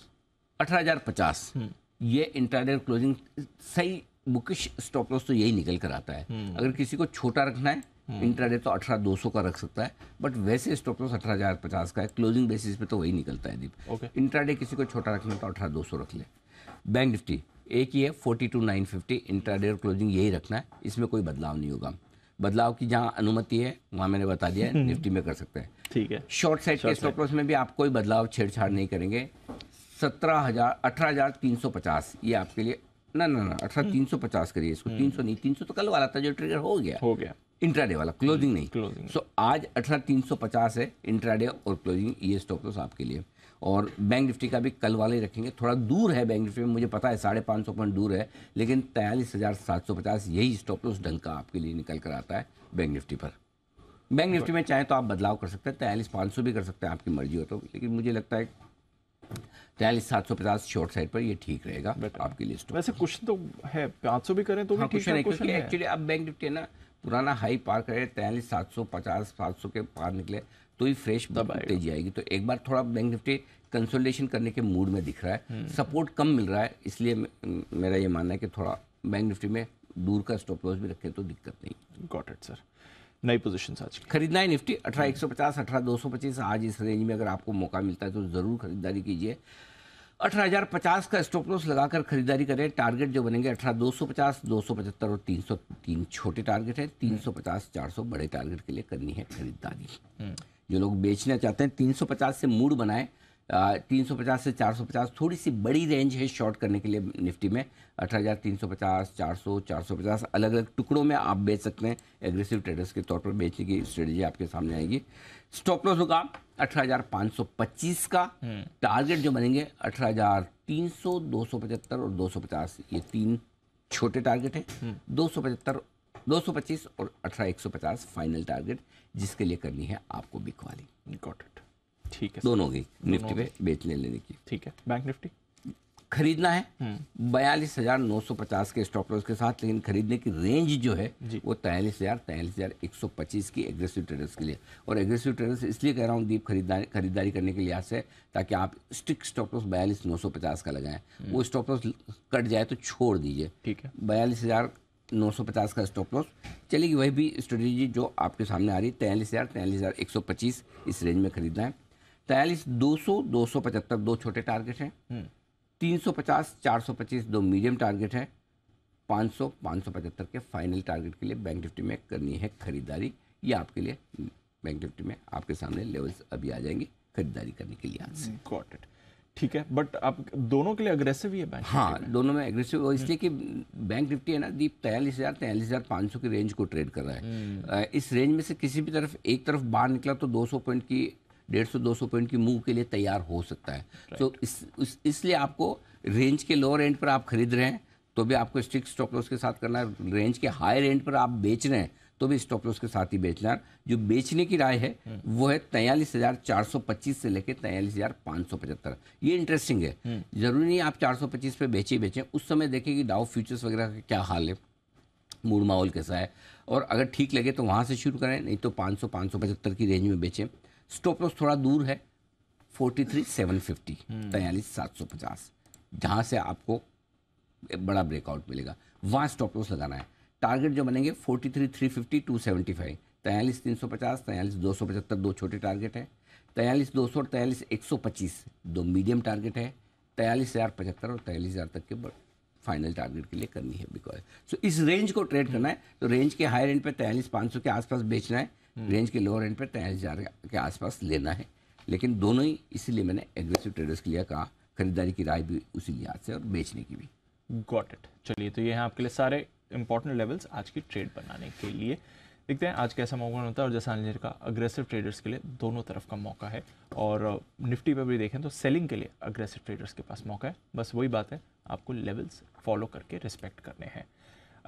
अठारह हजार पचास हम्म। ये इंटरनल क्लोजिंग सही बुकिश स्टॉप लॉस तो यही निकल कर आता है हम्म। अगर किसी को छोटा रखना है इंट्राडे हम्म। तो अठारह दो सौ का रख सकता है बट वैसे स्टॉप लॉस अठारह हजार पचास का है क्लोजिंग बेसिस पे तो वही निकलता है दीप इंटरडे किसी को छोटा रखना तो अठारह दो सौ रख ले बैंक निफ्टी एक ही है forty two nine fifty intraday और क्लोजिंग यही रखना है इसमें कोई बदलाव नहीं होगा बदलाव की जहां अनुमति है वहां मैंने बता दिया निफ्टी में कर सकते हैं ठीक है शॉर्ट साइड के स्टॉप लॉस में भी आप कोई बदलाव छेड़छाड़ नहीं करेंगे सत्रह हज़ार अठारह हज़ार तीन सौ पचास ये आपके लिए ना ना ना अठारह हम्म। तीन सौ पचास करिए इसको हम्म। तीन सौ नहीं तीन सौ तो कल वाला था जो ट्रिगर हो गया हो गया इंट्राडे वाला क्लोजिंग नहीं क्लोजिंग सो so, आज अठारह तीन सौ पचास है इंट्राडे और क्लोजिंग ये स्टॉप लॉस आपके लिए और बैंक निफ्टी का भी कल वाले रखेंगे थोड़ा दूर है बैंक निफ्टी में मुझे पता है साढ़े पाँच सौ पॉइंट दूर है लेकिन तैयलीस हज़ार सात सौ पचास यही स्टॉप लॉस ढंग का आपके लिए निकल कर आता है बैंक निफ्टी पर बैंक निफ्टी में चाहे तो आप बदलाव कर सकते हैं तैयलीस पाँच सौ भी कर सकते हैं आपकी मर्जी हो तो लेकिन मुझे लगता है डायल सात सौ पचास शॉर्ट साइड पर ये ठीक रहेगा आपकी लिस्ट वैसे कुछ तो है पाँच सौ भी करें तो भी हाँ, ठीक है एक्चुअली अब बैंक निफ्टी है ना पुराना हाई पार करे तैयलीस सात सौ पचास सात सौ के पार निकले तो ही फ्रेश तेजी आएगी तो एक बार थोड़ा बैंक निफ्टी कंसोलिडेशन करने के मूड में दिख रहा है सपोर्ट हम्म। कम मिल रहा है इसलिए मेरा ये मानना है कि थोड़ा बैंक निफ्टी में दूर का स्टॉप लॉस भी रखें तो दिक्कत नहीं गॉट इट सर नई पोजिशन आज खरीदना है निफ्टी अठारह एक सौ पचास अठारह दो सौ पच्चीस आज इस रेंज में अगर आपको मौका मिलता है तो ज़रूर खरीदारी कीजिए अठारह हज़ार पचास का स्टॉप लॉस लगाकर खरीदारी करें टारगेट जो बनेंगे अठारह दो सौ पचास दो सौ पचहत्तर और तीन सौ तीन छोटे टारगेट हैं तीन सौ पचास चार सौ बड़े टारगेट के लिए करनी है खरीदारी हम्म। जो लोग बेचना चाहते हैं तीन सौ पचास से मूड बनाएं 350 से 450 थोड़ी सी बड़ी रेंज है शॉर्ट करने के लिए निफ्टी में 18,350, 400, 450 अलग अलग टुकड़ों में आप बेच सकते हैं एग्रेसिव ट्रेडर्स के तौर पर बेचने की स्ट्रेटजी आपके सामने आएगी स्टॉप लॉस होगा 18,525 का टारगेट हम्म। जो बनेंगे 18,300, 275 और 250 ये तीन छोटे टारगेट हैं 275 हम्म। 225 और अठारह फाइनल टारगेट जिसके लिए करनी है आपको बिकवाली गॉट ठीक है दोनों की निफ्टी पे बेचने लेने की ठीक है बैंक निफ्टी खरीदना है हम्म। बयालीस हजार नौ सौ पचास के स्टॉप लॉस के साथ लेकिन खरीदने की रेंज जो है वो तैयलीस हजार तैयलीस हजार एक सौ पच्चीस की एग्रेसिव ट्रेडर्स के लिए और एग्रेसिव ट्रेडर्स इसलिए कह रहा हूँ दीप खरीदारी खरीदारी करने के लिहाज से ताकि आप स्टिक स्टॉप लॉस बयालीस नौ सौ पचास का लगाएं हम्म। वो स्टॉप लॉस कट जाए तो छोड़ दीजिए ठीक है बयालीस हजार नौ सौ पचास का स्टॉप लॉस चलेगी वही भी स्ट्रेटेजी जो आपके सामने आ रही है तैयलीस हज़ार तैयलीस हज़ार एक सौ पच्चीस इस रेंज में खरीदना है तैयलीस दो सौ दो सौ पचहत्तर दो छोटे टारगेट हैं हम्म। तीन सौ पचास चार सौ पच्चीस दो मीडियम टारगेट है पाँच सौ पाँच सौ पचहत्तर के फाइनल टारगेट के लिए बैंक निफ्टी में करनी है खरीदारी ये आपके लिए बैंक निफ्टी में आपके सामने लेवल्स अभी आ जाएंगे खरीदारी करने के लिए आज इट ठीक है बट आप दोनों के लिए अग्रेसिव ही है बैंक हाँ में। दोनों में अग्रेसिव और हम्म। इसलिए कि बैंक निफ्टी है ना दीप तैयलीस हज़ार तैयलीस हज़ार पाँच सौ की रेंज को ट्रेड कर रहा है हम्म। इस रेंज में से किसी भी तरफ एक तरफ बाहर निकला तो 200 पॉइंट की डेढ़ सौ दो सौ पॉइंट की मूव के लिए तैयार हो सकता है तो right. so, इस, इस इसलिए आपको रेंज के लोअर एंड पर आप खरीद रहे हैं तो भी आपको स्टिक स्टॉप लॉस के साथ करना है रेंज के हायर एंड पर आप बेच रहे हैं तो भी स्टॉप लॉस के साथ ही बेचना जो बेचने की राय है hmm. वो है तैयलीस हज़ार चार सौ पच्चीस से लेकर तैयलीस हज़ार पाँच सौ पचहत्तर ये इंटरेस्टिंग है hmm. जरूरी नहीं आप चार सौ पच्चीस पे बेचे बेचें उस समय देखें कि डाउ फ्यूचर्स वगैरह का क्या हाल है मूड माहौल कैसा है और अगर ठीक लगे तो वहाँ से शुरू करें नहीं तो पाँच सौ पाँच सौ पचहत्तर की रेंज में बेचें स्टॉप लॉस थोड़ा दूर है फोर्टी थ्री सेवन फिफ्टी तैयलीस सात सौ पचास जहाँ से आपको बड़ा ब्रेकआउट मिलेगा वहाँ स्टॉप लॉस लगाना है टारगेट जो बनेंगे forty three three fifty two seventy five तैयलीस तीन सौ पचास तैयलीस दो सौ पचहत्तर दो छोटे टारगेट है तैयलीस दो सौ और तैयलीस एक सौ पच्चीस दो मीडियम टारगेट है तैयलीस हज़ार पचहत्तर और तैयलीस हज़ार तक के फाइनल टारगेट के लिए करनी है बिकॉज सो so, इस रेंज को ट्रेड करना है तो रेंज के हाई रेंज पे तैयलीस पाँच सौ के आसपास बेचना है हम्म। रेंज के लोअर एंड पे तेईस हज़ार के आसपास लेना है लेकिन दोनों ही इसीलिए मैंने एग्रेसिव ट्रेडर्स के लिए कहा खरीदारी की राय भी उसी लिहाज से और बेचने की भी गॉट इट चलिए तो ये हैं आपके लिए सारे इंपॉर्टेंट लेवल्स आज की ट्रेड बनाने के लिए देखते हैं आज कैसा मौका होता है और जैसा अंजर का अग्रेसिव ट्रेडर्स के लिए दोनों तरफ का मौका है और निफ्टी पर भी देखें तो सेलिंग के लिए अग्रेसिव ट्रेडर्स के पास मौका है बस वही बात है आपको लेवल्स फॉलो करके रिस्पेक्ट करने हैं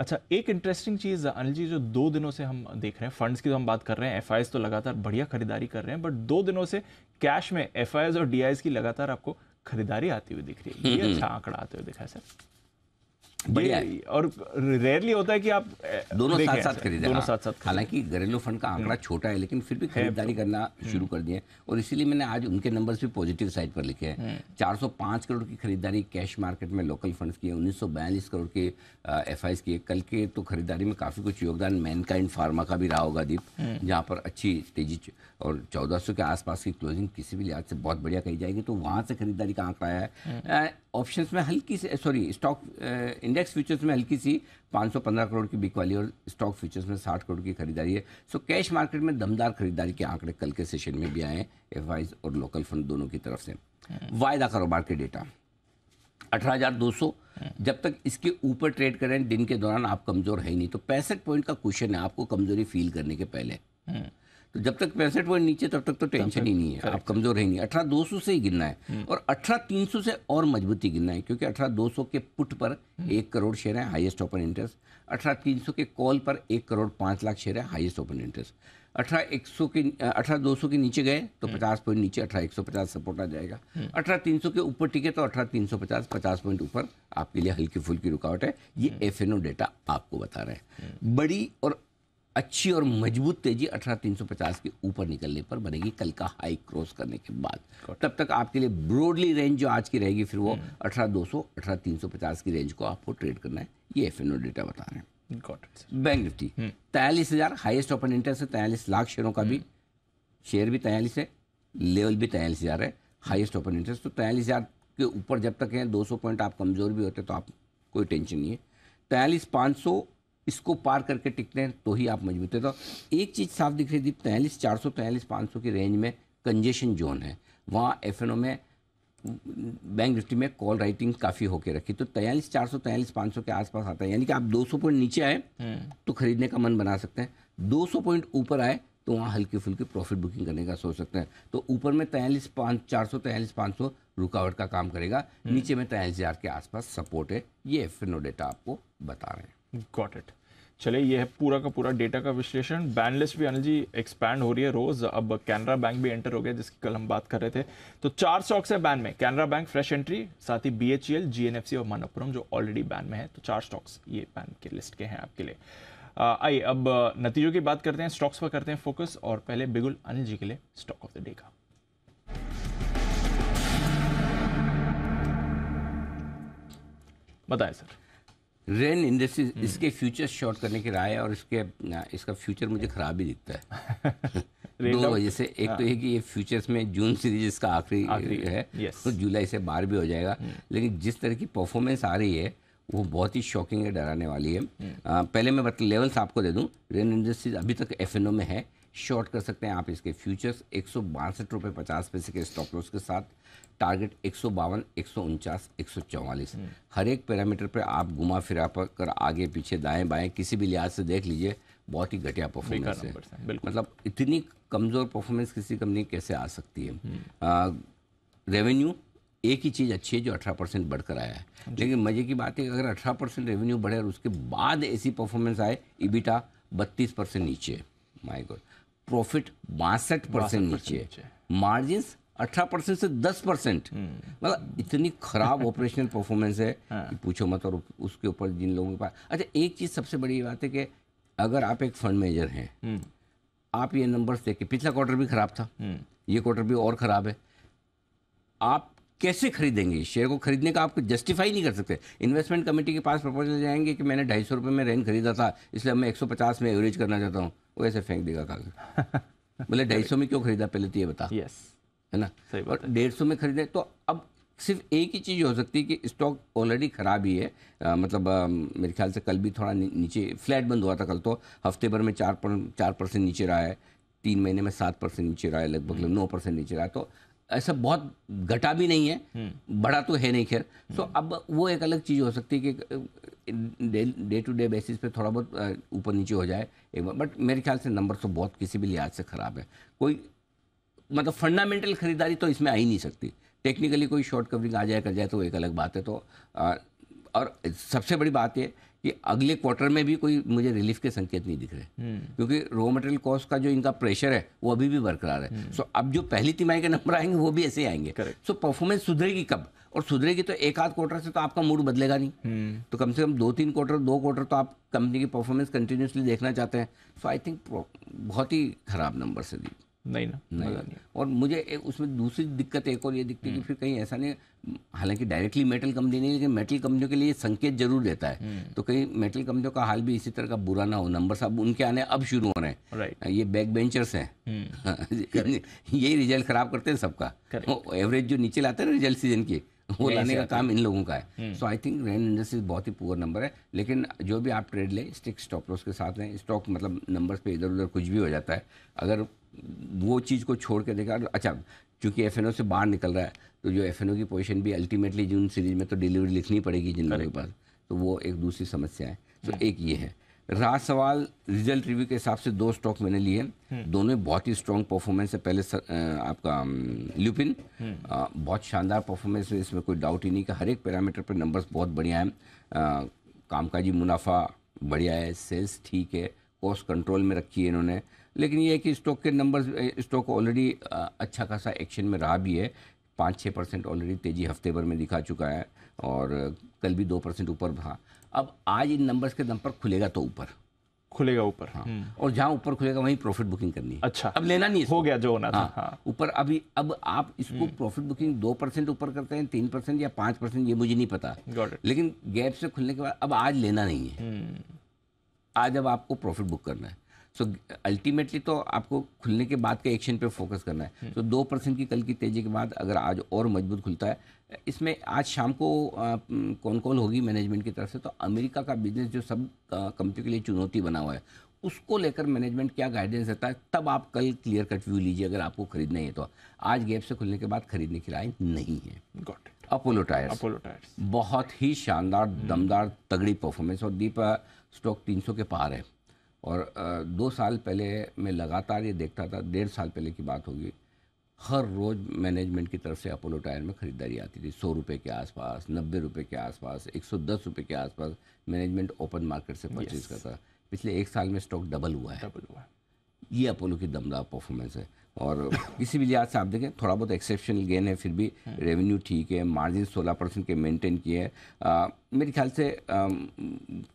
अच्छा एक इंटरेस्टिंग चीज़ अनिल जी जो दो दिनों से हम देख रहे हैं फंड्स की तो हम बात कर रहे हैं एफ तो लगातार बढ़िया खरीदारी कर रहे हैं बट दो दिनों से कैश में एफ और डी की लगातार आपको खरीदारी आती हुई दिख रही है ये हम्म, हम्म। अच्छा आंकड़ा आते हुए दिखा है सर ये और रेयरली होता है कि आप दोनों साथ साथ खरीदें दोनों हाँ। साथ साथ हालांकि घरेलू फंड का आंकड़ा हम्म। छोटा है लेकिन फिर भी खरीदारी तो- करना हम्म। शुरू कर दिए और इसीलिए मैंने आज उनके नंबर्स भी पॉजिटिव साइड पर लिखे हैं 405 हम्म। करोड़ की खरीदारी कैश मार्केट में लोकल फंड्स की है उन्नीस करोड़ के एफ आई की कल के तो खरीदारी में काफ़ी कुछ योगदान मैनकाइंड फार्मा का भी रहा होगा दीप जहाँ पर अच्छी तेजी और चौदह के आसपास की क्लोजिंग किसी भी लिहाज से बहुत बढ़िया कही जाएगी तो वहां से खरीदारी का आंकड़ा आया है ऑप्शंस में हल्की सी सॉरी स्टॉक इंडेक्स फ्यूचर्स में हल्की सी 515 करोड़ की बिक वाली और स्टॉक फ्यूचर्स में 60 करोड़ की खरीदारी है सो कैश मार्केट में दमदार खरीदारी के आंकड़े कल के सेशन में भी आए हैं एफ और लोकल फंड दोनों की तरफ से हम्म। वायदा कारोबार के डेटा 18,200 जब तक इसके ऊपर ट्रेड करें दिन के दौरान आप कमज़ोर है ही नहीं तो पैंसठ पॉइंट का क्वेश्चन है आपको कमज़ोरी फील करने के पहले हम्म। तो जब तक पैंसठ पॉइंट नीचे तब तक तो टेंशन ही नहीं है आप कमजोर है नहीं अठारह दो से ही गिनना है हम्म। और अठारह तीन से और मजबूती गिनना है क्योंकि अठारह दो के पुट पर हम्म। एक करोड़ शेयर है हाईएस्ट ओपन इंटरेस्ट अठारह तीन के कॉल पर एक करोड़ पांच लाख शेयर है हाईएस्ट ओपन इंटरेस्ट अठारह एक सौ के अठारह दो सौ के नीचे गए तो हम्म। पचास पॉइंट नीचे अठारह एक सौ पचास सपोर्ट आ जाएगा अठारह तीन सौ के ऊपर टिके तो अठारह तीन सौ पचास पचास पॉइंट ऊपर आपके लिए हल्की फुल्की रुकावट है ये एफ डेटा आपको बता रहे हैं बड़ी और अच्छी और मजबूत तेजी अठारह तीन सौ पचास के ऊपर निकलने पर बनेगी कल का हाई क्रॉस करने के बाद तब तक आपके लिए ब्रॉडली रेंज जो आज की रहेगी फिर वो हम्म। अठारह दो सौ अठारह तीन सौ पचास की रेंज को आपको ट्रेड करना है ये एफ डेटा बता रहे हैं बैंक निफ्टी तैयलीस हजार हाइएस्ट ओपन इंटरेस्ट है तैयलीस लाख शेयरों का भी हम्म। शेयर भी तैयलीस है लेवल भी तैयलीस हजार है हाइएस्ट ओपन इंटरेस्ट तो तैयलीस हजार के ऊपर जब तक है दो सौ पॉइंट आप कमज़ोर भी होते तो आप कोई टेंशन नहीं है तैयलीस पाँच सौ इसको पार करके टिकते हैं तो ही आप मजबूत है तो एक चीज़ साफ दिख रही थी तैंतालीस चार सौ तैंतालीस पाँच सौ की रेंज में कंजेशन जोन है वहाँ एफ में बैंक निफ्टी में कॉल राइटिंग काफ़ी होके रखी तो तैयलीस चार सौ तैयलीस पाँच सौ के आसपास आता है यानी कि आप दो सौ पॉइंट नीचे आए हम्म। तो खरीदने का मन बना सकते हैं दो सौ पॉइंट ऊपर आए तो वहाँ हल्की फुल्की प्रॉफिट बुकिंग करने का सोच सकते हैं तो ऊपर में तैयलीस पाँच चार सौ तैयलीस पाँच सौ रुकावट का काम करेगा हम्म। नीचे में तैयलीस हज़ार के आसपास सपोर्ट है ये एफ डेटा आपको बता रहे हैं गॉट इट चले ये है पूरा का पूरा डेटा का विश्लेषण बैन भी अनिल जी एक्सपैंड हो रही है रोज़ अब कैनरा बैंक भी एंटर हो गया जिसकी कल हम बात कर रहे थे तो चार स्टॉक्स है बैन में कैनरा बैंक फ्रेश एंट्री साथ ही बी जीएनएफसी e और मनपुरम जो ऑलरेडी बैन में है तो चार स्टॉक्स ये बैन के लिस्ट के हैं आपके लिए आइए अब नतीजों की बात करते हैं स्टॉक्स पर करते हैं फोकस और पहले बिगुल अनिल जी के लिए स्टॉक ऑफ द डे का बताए सर रेन इंडस्ट्री hmm. इसके फ्यूचर शॉर्ट करने की राय है और इसके इसका फ्यूचर मुझे ख़राब ही दिखता है दो वजह से एक तो है हाँ। कि ये फ्यूचर्स में जून सीरीज इसका आखिरी है तो जुलाई से बाहर भी हो जाएगा hmm. लेकिन जिस तरह की परफॉर्मेंस आ रही है वो बहुत ही शॉकिंग है डराने वाली है hmm. आ, पहले मैं लेवल्स आपको दे दूं रेन इंडस्ट्रीज अभी तक एफ में है शॉर्ट कर सकते हैं आप इसके फ्यूचर्स एक सौ बासठ रुपये पचास पैसे के स्टॉप लॉस के साथ टारगेट एक सौ बावन एक सौ उनचास एक सौ चौवालीस हम्म। हर एक पैरामीटर पर आप घुमा फिरा कर आगे पीछे दाएं बाएं किसी भी लिहाज से देख लीजिए बहुत ही घटिया परफॉर्मेंस है मतलब इतनी कमज़ोर परफॉर्मेंस किसी कंपनी कैसे आ सकती है रेवेन्यू हम्म। एक ही चीज़ अच्छी है जो 18 परसेंट बढ़कर आया है लेकिन मज़े की बात है अगर 18 परसेंट रेवेन्यू बढ़े और उसके बाद ऐसी परफॉर्मेंस आए इबिटा बत्तीस परसेंट नीचे माई गॉड प्रॉफिट बासठ परसेंट नीचे मार्जिन अठारह परसेंट से दस परसेंट हम्म। मतलब इतनी खराब ऑपरेशनल परफॉर्मेंस है हाँ। पूछो मत और उसके ऊपर जिन लोगों के पास अच्छा एक चीज़ सबसे बड़ी बात है कि अगर आप एक फंड मैनेजर हैं हम्म। आप ये नंबर्स देख के पिछला क्वार्टर भी खराब था हम्म। ये क्वार्टर भी और ख़राब है आप कैसे खरीदेंगे शेयर को खरीदने का आप जस्टिफाई नहीं कर सकते इन्वेस्टमेंट कमेटी के पास प्रपोजल जाएंगे कि मैंने ढाई सौ रुपये में रेन खरीदा था इसलिए अब मैं एक सौ पचास में एवरेज करना चाहता हूँ वो ऐसे फेंक देगा कागज बोले ढाई सौ में क्यों खरीदा पहले तो ये बता यस है ना सही और डेढ़ सौ में खरीदे तो अब सिर्फ एक ही चीज़ हो सकती है कि स्टॉक ऑलरेडी ख़राब ही है आ, मतलब आ, मेरे ख्याल से कल भी थोड़ा नी, नीचे फ्लैट बंद हुआ था कल तो हफ्ते भर में चार पर चार परसेंट नीचे रहा है तीन महीने में सात परसेंट नीचे रहा है लगभग हम्म। नौ परसेंट नीचे रहा है तो ऐसा बहुत घटा भी नहीं है हम्म। बड़ा तो है नहीं खैर सो so, हम्म। अब वो एक अलग चीज़ हो सकती है कि डे टू डे बेसिस पे थोड़ा बहुत ऊपर नीचे हो जाए एक बार बट मेरे ख्याल से नंबर तो बहुत किसी भी लिहाज से ख़राब है कोई मतलब फंडामेंटल खरीदारी तो इसमें आ ही नहीं सकती टेक्निकली कोई शॉर्ट कवरिंग आ जाए कर जाए तो एक अलग बात है तो आ, और सबसे बड़ी बात यह कि अगले क्वार्टर में भी कोई मुझे रिलीफ के संकेत नहीं दिख रहे हम्म। क्योंकि रॉ मटेरियल कॉस्ट का जो इनका प्रेशर है वो अभी भी बरकरार है सो हम्म। so, अब जो पहली तिमाही के नंबर आएंगे वो भी ऐसे ही आएंगे सो परफॉर्मेंस so, सुधरेगी कब और सुधरेगी तो एक आध क्वार्टर से तो आपका मूड बदलेगा नहीं हम्म। तो कम से कम दो तीन क्वार्टर दो क्वार्टर तो आप कंपनी की परफॉर्मेंस कंटिन्यूसली देखना चाहते हैं सो आई थिंक बहुत ही खराब नंबर से दी नहीं ना नहीं, मजा नहीं और मुझे एक उसमें दूसरी दिक्कत एक और ये दिखती है कि हम्म। फिर कहीं ऐसा नहीं हालांकि डायरेक्टली मेटल कंपनी नहीं लेकिन मेटल कंपनियों के लिए संकेत जरूर देता है हम्म। तो कहीं मेटल कंपनियों का हाल भी इसी तरह का बुरा ना हो नंबर साहब उनके आने अब शुरू हो रहे हैं ये बैक बेंचर्स हैं हम्म। यही रिजल्ट खराब करते हैं सबका एवरेज जो नीचे लाते हैं ना रिजल्ट सीजन के वो लाने का काम इन लोगों का है so I think Rain Industries बहुत ही पुअर नंबर है लेकिन जो भी आप ट्रेड लें स्टिक स्टॉप लॉस के साथ लें स्टॉक मतलब नंबर्स पे इधर उधर कुछ भी हो जाता है अगर वो चीज़ को छोड़ के देखा अच्छा चूँकि एफ से बाहर निकल रहा है तो जो एफ की पोजीशन भी अल्टीमेटली जून सीरीज में तो डिलीवरी लिखनी पड़ेगी जिन लोगों के पास तो वो एक दूसरी समस्या है तो hmm. एक ये है रात सवाल रिजल्ट रिव्यू के हिसाब से दो स्टॉक मैंने लिए hmm. दोनों बहुत ही स्ट्रॉन्ग परफॉर्मेंस है पहले सर, आपका ल्यूपिन hmm. बहुत शानदार परफॉर्मेंस है इसमें कोई डाउट ही नहीं कि हर एक पैरामीटर पर नंबर्स बहुत बढ़िया हैं कामकाजी मुनाफा बढ़िया है सेल्स ठीक है कॉस्ट कंट्रोल में रखी है इन्होंने लेकिन ये है कि स्टॉक के नंबर स्टॉक ऑलरेडी अच्छा खासा एक्शन में रहा भी है पाँच छः परसेंट ऑलरेडी तेज़ी हफ्ते भर में दिखा चुका है और कल भी दो परसेंट ऊपर था अब आज इन नंबर्स के दम पर खुलेगा तो ऊपर खुलेगा ऊपर हाँ हम्म। और जहाँ ऊपर खुलेगा वहीं प्रॉफिट बुकिंग करनी है अच्छा अब लेना नहीं हो गया जो होना था हाँ। हाँ। ऊपर हाँ। अभी अब आप इसको प्रॉफिट हम्म। बुकिंग दो परसेंट ऊपर करते हैं तीन परसेंट या पांच परसेंट ये मुझे नहीं पता लेकिन गैप से खुलने के बाद अब आज लेना नहीं है हम्म। आज अब आपको प्रॉफिट बुक करना है सो अल्टीमेटली तो आपको खुलने के बाद के एक्शन पे फोकस करना है तो दो परसेंट की कल की तेजी के बाद अगर आज और मजबूत खुलता है इसमें आज शाम को कौन कौन होगी मैनेजमेंट की तरफ से तो अमेरिका का बिजनेस जो सब कंपनी के लिए चुनौती बना हुआ है उसको लेकर मैनेजमेंट क्या गाइडेंस देता है तब आप कल क्लियर कट व्यू लीजिए अगर आपको खरीदना है तो आज गैप से खुलने के बाद खरीदने की राय नहीं है अपोलो टायर्स अपोलो टायर्स बहुत ही शानदार हम्म। दमदार तगड़ी परफॉर्मेंस और दीप स्टॉक 300 के पार है और दो साल पहले मैं लगातार ये देखता था डेढ़ साल पहले की बात होगी हर रोज़ मैनेजमेंट की तरफ से अपोलो टायर में ख़रीदारी आती थी सौ रुपये के आसपास नब्बे रुपये के आसपास एक सौ दस रुपये के आसपास मैनेजमेंट ओपन मार्केट से परचेज़ करता पिछले एक साल में स्टॉक डबल हुआ है डबल हुआ है ये अपोलो की दमदार परफॉर्मेंस है और किसी भी लिहाज से आप देखें थोड़ा बहुत एक्सेप्शनल गेन है फिर भी रेवेन्यू ठीक है मार्जिन 16 परसेंट के मेंटेन किए हैं मेरे ख्याल से आ,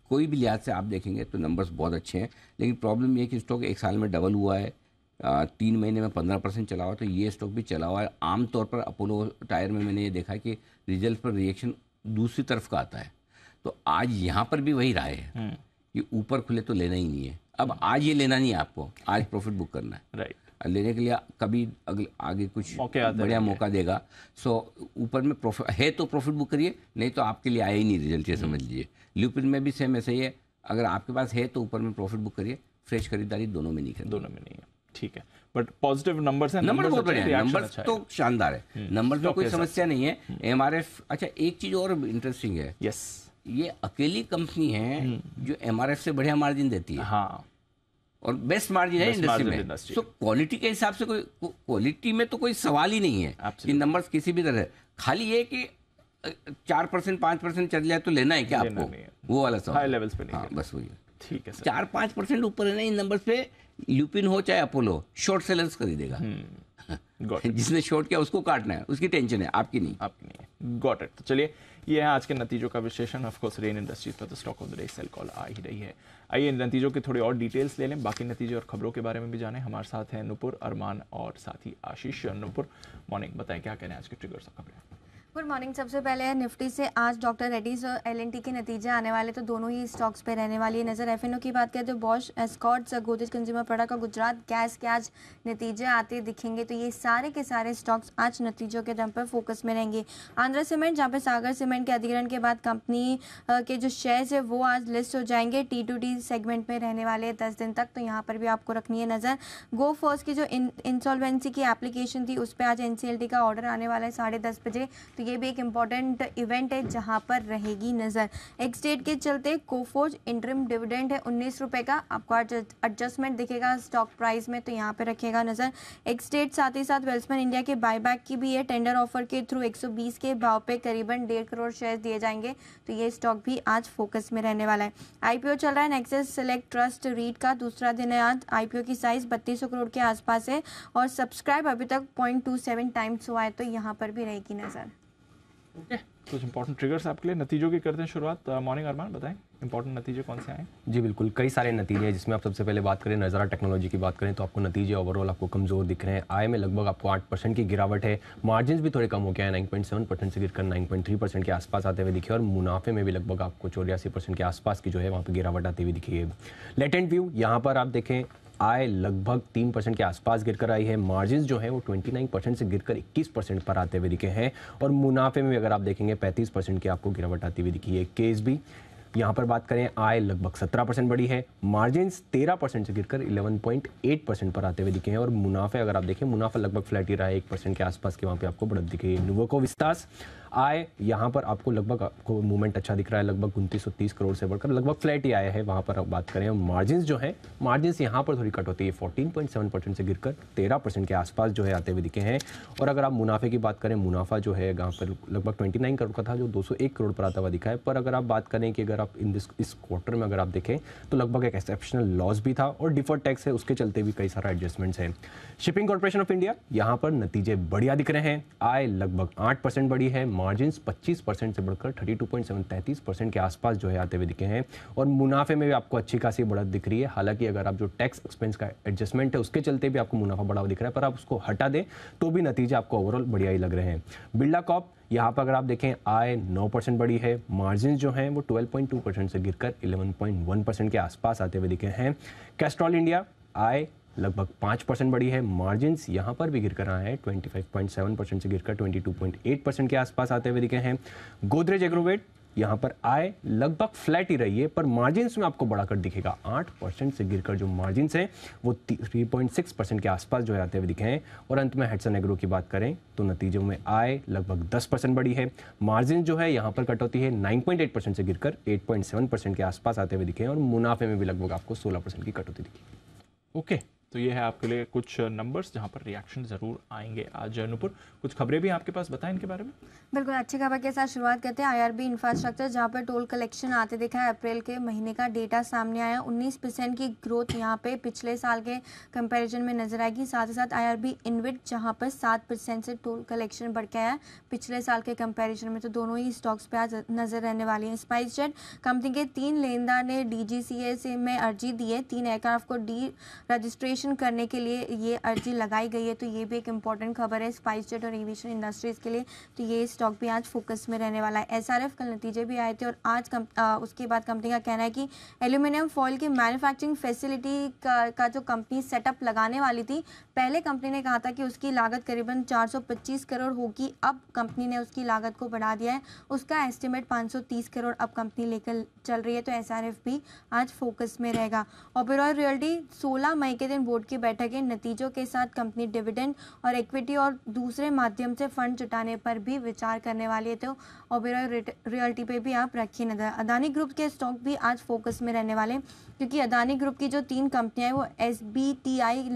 कोई भी लिहाज से आप देखेंगे तो नंबर्स बहुत अच्छे हैं लेकिन प्रॉब्लम ये है कि स्टॉक एक साल में डबल हुआ है आ, तीन महीने में पंद्रह परसेंट चला हुआ तो ये स्टॉक भी चला हुआ है आमतौर पर अपोलो टायर में मैंने ये देखा कि रिजल्ट पर रिएक्शन दूसरी तरफ का आता है तो आज यहाँ पर भी वही राय है हम्म। कि ऊपर खुले तो लेना ही नहीं है अब आज ये लेना नहीं है आपको आज प्रॉफिट बुक करना है राइट लेने के लिए कभी अगले आगे कुछ बढ़िया मौका देगा सो ऊपर में प्रॉफिट है तो प्रॉफिट बुक करिए नहीं तो आपके लिए आया ही नहीं रिजल्ट ये हम्म। समझ लीजिए ल्यूपिन में भी सेम ऐसे ही है अगर आपके पास है तो ऊपर में प्रॉफिट बुक करिए फ्रेश खरीदारी दोनों में नहीं करें दोनों में नहीं है ठीक है बट पॉजिटिव नंबर है नंबर बहुत बढ़िया नंबर तो शानदार है नंबर हम्म। में कोई समस्या नहीं है एम हम्म। अच्छा एक चीज़ और इंटरेस्टिंग है यस ये अकेली कंपनी है जो एम से बढ़िया मार्जिन देती है हाँ और बेस्ट मार्जिन है इंडस्ट्री में इंडस्ट्री। सो क्वालिटी के हिसाब से कोई क्वालिटी में तो कोई सवाल ही नहीं है कि नंबर्स किसी भी तरह खाली ये कि चार परसेंट पांच परसेंट चल जाए तो लेना है क्या आपको वो वाला सवाल हाई लेवल्स पे नहीं हाँ, बस वही ठीक है चार पांच परसेंट ऊपर है ना इन नंबर्स पे लुपिन हो चाहे अपोलो शॉर्ट सेलर्स खरीदेगा हम्म, जिसने शॉर्ट किया उसको काटना है उसकी टेंशन है आपकी नहीं आपकी नहीं गॉट इट तो चलिए ये है आज के नतीजों का विश्लेषण ऑफकोर्स रेन इंडस्ट्रीज पर तो stock of the day sell call आ ही रही है आइए इन नतीजों के थोड़े और डिटेल्स ले लें बाकी नतीजे और खबरों के बारे में भी जाने हमारे साथ हैं नुपुर अरमान और साथ ही आशीष नुपुर मॉर्निंग बताएं क्या कहने आज के ट्रिगर्स और खबरें गुड मॉर्निंग सबसे पहले है निफ्टी से आज डॉक्टर रेड्डीज और एल के नतीजे आने वाले तो दोनों ही स्टॉक्स पे रहने वाली है नज़र एफ की बात करें तो Bosch Escorts Godrej consumer product और गुजरात गैस के आज नतीजे आते दिखेंगे तो ये सारे के सारे स्टॉक्स आज नतीजों के दम पर फोकस में रहेंगे आंध्र सीमेंट जहाँ पर सागर सीमेंट के अधिग्रहण के बाद कंपनी के जो शेयर्स है वो आज लिस्ट हो जाएंगे टी टू टी सेगमेंट में रहने वाले हैं दस दिन तक तो यहाँ पर भी आपको रखनी है नज़र गो फोर्स की जो इंसॉल्वेंसी की एप्लीकेशन थी उस पर आज एन का ऑर्डर आने वाला है साढ़े बजे तो ये भी एक इम्पॉर्टेंट इवेंट है जहाँ पर रहेगी नज़र एक्स डेट के चलते कोफोज इंटरम डिविडेंड है उन्नीस रुपये का आपको एडजस्टमेंट दिखेगा स्टॉक प्राइस में तो यहाँ पर रखेगा नज़र एक्स डेट साथ ही साथ वेल्समैन इंडिया के बायबैक की भी है टेंडर ऑफर के थ्रू एक के भाव पे करीबन डेढ़ करोड़ शेयर दिए जाएंगे तो ये स्टॉक भी आज फोकस में रहने वाला है आईपीओ चल रहा है नेक्सेस सेलेक्ट ट्रस्ट रीड का दूसरा दिन है आज आईपीओ की साइज बत्तीस करोड़ के आसपास है और सब्सक्राइब अभी तक पॉइंट टाइम्स हुआ है तो यहाँ पर भी रहेगी नज़र ओके कुछ इंपॉर्टेंट ट्रिगर्स आपके लिए नतीजों की करते हैं शुरुआत मॉर्निंग अरमान बताएं इंपॉर्टेंट नतीजे कौन से आए जी बिल्कुल कई सारे नतीजे हैं जिसमें आप सबसे पहले बात करें नज़ारा टेक्नोलॉजी की बात करें तो आपको नतीजे ओवरऑल आपको कमज़ोर दिख रहे हैं आय में लगभग आपको आठ परसेंट की गिरावट है मार्जिन भी थोड़े कम हो गया है नाइन पॉइंट सेवन परसेंट से गिरकर नाइन पॉइंट थ्री परसेंट के आसपास आते हुए दिखे और मुनाफे में भी लगभग आपको चौरासी परसेंट के आसपास की जो है वहाँ पर गिरावट आती हुई दिखी है लेटेंट व्यू यहाँ पर आप देखें आय लगभग तीन परसेंट के आसपास गिरकर आई है मार्जिन जो है वो ट्वेंटी नाइन परसेंट से गिरकर इक्कीस परसेंट पर आते हुए दिखे हैं और मुनाफे में अगर आप देखेंगे पैंतीस परसेंट की आपको गिरावट आती हुई दिखी है केस भी यहाँ पर बात करें आय लगभग 17 परसेंट बढ़ी है मार्जिन 13 परसेंट से गिरकर 11.8 परसेंट पर आते हुए दिखे हैं और मुनाफे अगर आप देखें मुनाफा लगभग फ्लैट ही रहा है एक परसेंट के आसपास के वहाँ पे आपको बढ़त दिखी है विस्तार आय यहाँ पर आपको लगभग आपको मूवमेंट अच्छा दिख रहा है लगभग उनतीस सौ करोड़ से बढ़कर लगभग फ्लैट ही आया है वहाँ पर आप बात करें मार्जिन जो है मार्जिन यहाँ पर थोड़ी कट होती है फोर्टीन पॉइंट सेवन परसेंट से गिरकर तेरह परसेंट के आसपास जो है आते हुए दिखे हैं और अगर आप मुनाफे की बात करें मुनाफा जो है यहाँ पर लगभग ट्वेंटी नाइन करोड़ का था जो दो सौ एक करोड़ पर आता हुआ दिखा है पर अगर आप बात करें कि अगर आप इन दिस इस क्वार्टर में अगर आप देखें तो लगभग एक एक्सेप्शनल लॉस भी था और डिफर टैक्स है उसके चलते भी कई सारा एडजस्टमेंट्स है शिपिंग कॉर्पोरेशन ऑफ इंडिया यहाँ पर नतीजे बढ़िया दिख रहे हैं आय लगभग आठ परसेंट बढ़ी है मार्जिन 25 परसेंट से बढ़कर 32.7 परसेंट के आसपास जो है आते हुए दिखे हैं और मुनाफे में भी आपको अच्छी खासी बढ़त दिख रही है हालांकि अगर आप जो टैक्स एक्सपेंस का एडजस्टमेंट है उसके चलते भी आपको मुनाफा बढ़ा दिख रहा है पर आप उसको हटा दें तो भी नतीजे आपको ओवरऑल बढ़िया ही लग रहे हैं बिल्डा कॉप यहाँ पर अगर आप देखें आय 9 परसेंट बढ़ी है मार्जिन जो हैं वो 12.2 परसेंट से गिरकर 11.1 परसेंट के आसपास आते हुए दिखे हैं कैस्ट्रॉल इंडिया आय लगभग पाँच परसेंट बढ़ी है मार्जिन यहाँ पर भी गिर कर आए हैं twenty five point seven percent से गिर कर twenty two point eight percent के आसपास आते हुए दिखे हैं गोदरेज एग्रोवेट यहाँ पर आए लगभग फ्लैट ही रही है पर मार्जिन में आपको बढ़ाकर दिखेगा आठ परसेंट से गिर कर जो मार्जिन है वो थ्री पॉइंट सिक्स परसेंट के आसपास जो आते हुए दिखे हैं और अंत में हेडसन एग्रो की बात करें तो नतीजों में आए लगभग दस परसेंट बढ़ी है मार्जिन जो है यहाँ पर कटौती है नाइन पॉइंट एट परसेंट से गिर कर एट पॉइंट सेवन परसेंट के आसपास आते हुए दिखे हैं और मुनाफे में भी लगभग आपको सोलह परसेंट की कटौती दिखी ओके okay. तो ये है आपके लिए कुछ नंबर्स जहाँ पर रिएक्शन जरूर आएंगे आज नूपुर कुछ खबरें भी आपके पास बताएं इनके बारे में बिल्कुल अच्छी खबर के साथ शुरुआत करते हैं आईआरबी इंफ्रास्ट्रक्चर जहाँ पर टोल कलेक्शन आते देखा है अप्रैल के महीने का डेटा सामने आया 19 परसेंट की ग्रोथ यहाँ पे पिछले साल के कंपेरिजन में नजर आएगी साथ ही साथ बी इनविट जहाँ पर सात परसेंट से टोल कलेक्शन बढ़ गया है पिछले साल के कंपेरिजन में तो दोनों ही स्टॉक्स पे आज नजर रहने वाली हैं स्पाइस जेट कंपनी के तीन लेनदार ने डी में अर्जी दी है तीन एयरक्राफ्ट को डी रजिस्ट्रेशन रजिस्ट्रेशन करने के लिए ये अर्जी लगाई गई है तो ये भी एक इंपॉर्टेंट खबर है स्पाइस जेट और एविएशन इंडस्ट्रीज़ के लिए तो ये स्टॉक भी आज फोकस में रहने वाला है एसआरएफ कल नतीजे भी आए थे और आज कम, आ, उसके बाद कंपनी का कहना है कि एल्यूमिनियम फॉल की मैन्युफैक्चरिंग फैसिलिटी का, का जो कंपनी सेटअप लगाने वाली थी पहले कंपनी ने कहा था कि उसकी लागत करीबन चार करोड़ होगी अब कंपनी ने उसकी लागत को बढ़ा दिया है उसका एस्टिमेट पाँच करोड़ अब कंपनी लेकर चल रही है तो एस भी आज फोकस में रहेगा ओबेरॉय रियल्टी सोलह मई के दिन बोर्ड की बैठकें नतीजों के साथ कंपनी डिविडेंड और इक्विटी और दूसरे माध्यम से फंड जुटाने पर भी विचार करने वाले थे ओबेरॉय रियल्टी पे भी आप रखिए नजर अदानी ग्रुप के स्टॉक भी आज फोकस में रहने वाले क्योंकि अदानी ग्रुप की जो तीन कंपनियां हैं वो एस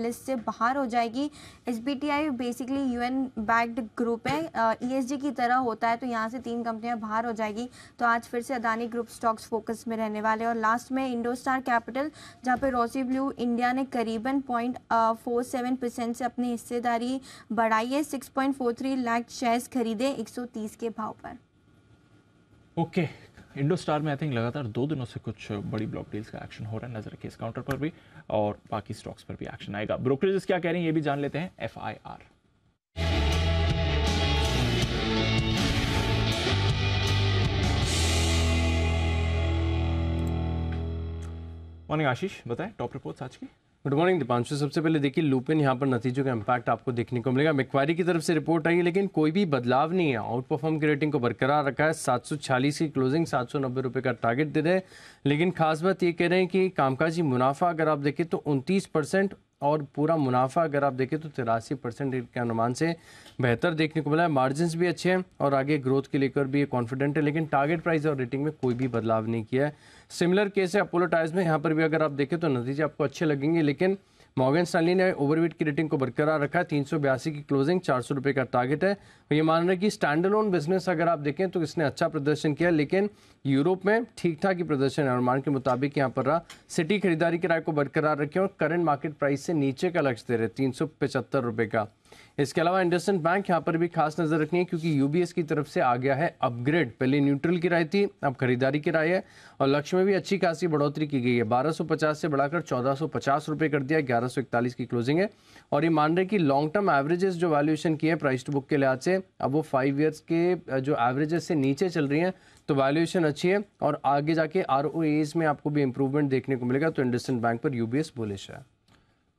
लिस्ट से बाहर हो जाएगी as basically U N group है ई e की तरह होता है तो यहाँ से तीन कंपनियां बाहर हो जाएगी तो आज फिर से अदानी ग्रुप स्टॉक्स फोकस में रहने वाले और लास्ट में इंडोस्टार कैपिटल जहाँ पे रोसी ब्लू इंडिया ने करीबन पॉइंट फोर सेवन परसेंट से अपनी हिस्सेदारी बढ़ाई है six point four three lakh shares खरीदे एक सौ तीस के भाव पर ओके okay. इंडो स्टार में आई थिंक लगातार दो दिनों से कुछ बड़ी ब्लॉक डील्स का एक्शन हो रहा है नजर के इस काउंटर पर भी और बाकी स्टॉक्स पर भी एक्शन आएगा ब्रोकरेजेस क्या कह रहे हैं ये भी जान लेते हैं F I R morning Ashish बताएं टॉप रिपोर्ट्स आज की गुड मॉर्निंग दीपांशु सबसे पहले देखिए लूपिन यहाँ पर नतीजों का इम्पैक्ट आपको देखने को मिलेगा मिक्वारी की तरफ से रिपोर्ट आई है लेकिन कोई भी बदलाव नहीं है आउट परफॉर्म की रेटिंग को बरकरार रखा है सात की क्लोजिंग सात सौ का टारगेट दे रहे हैं लेकिन खास बात ये कह रहे हैं कि कामकाजी मुनाफा अगर आप देखें तो उनतीस और पूरा मुनाफा अगर आप देखें तो तिरासी परसेंट के अनुमान से बेहतर देखने को मिला है मार्जिन भी अच्छे हैं और आगे ग्रोथ के लेकर भी ये कॉन्फिडेंट है लेकिन टारगेट प्राइस और रेटिंग में कोई भी बदलाव नहीं किया है सिमिलर केस है अपोलो टायर्स में यहाँ पर भी अगर आप देखें तो नतीजे आपको अच्छे लगेंगे लेकिन मॉर्गन स्टैनली ने ओवरवेट की रेटिंग को बरकरार रखा है तीन की क्लोजिंग चार सौ का टारगेट है तो ये मान रहे कि स्टैंड लोन बिजनेस अगर आप देखें तो इसने अच्छा प्रदर्शन किया लेकिन यूरोप में ठीक ठाक ही प्रदर्शन है अनुमान के मुताबिक यहाँ पर रहा सिटी खरीदारी किराए को बरकरार रखें और करंट मार्केट प्राइस से नीचे का लक्ष्य दे रहे तीन सौ का इसके अलावा इंडस्ट बैंक यहाँ पर भी खास नज़र रखनी है क्योंकि यूबीएस की तरफ से आ गया है अपग्रेड पहले न्यूट्रल की राय थी अब खरीदारी की राय है और लक्ष्य में भी अच्छी खासी बढ़ोतरी की गई है 1250 से बढ़ाकर 1450 रुपए कर दिया इकतालीस की क्लोजिंग है और ये मान रहे कि लॉन्ग टर्म एवरेजेस जो वैल्यूएशन की है प्राइस टू बुक के लिहाज से अब वो फाइव ईयर्स के जो एवरेजेस से नीचे चल रही हैं तो वैल्यूएशन अच्छी है और आगे जाके आर में आपको भी इंप्रूवमेंट देखने को मिलेगा तो इंडस्ट बैंक पर यूबीएस बोलेश है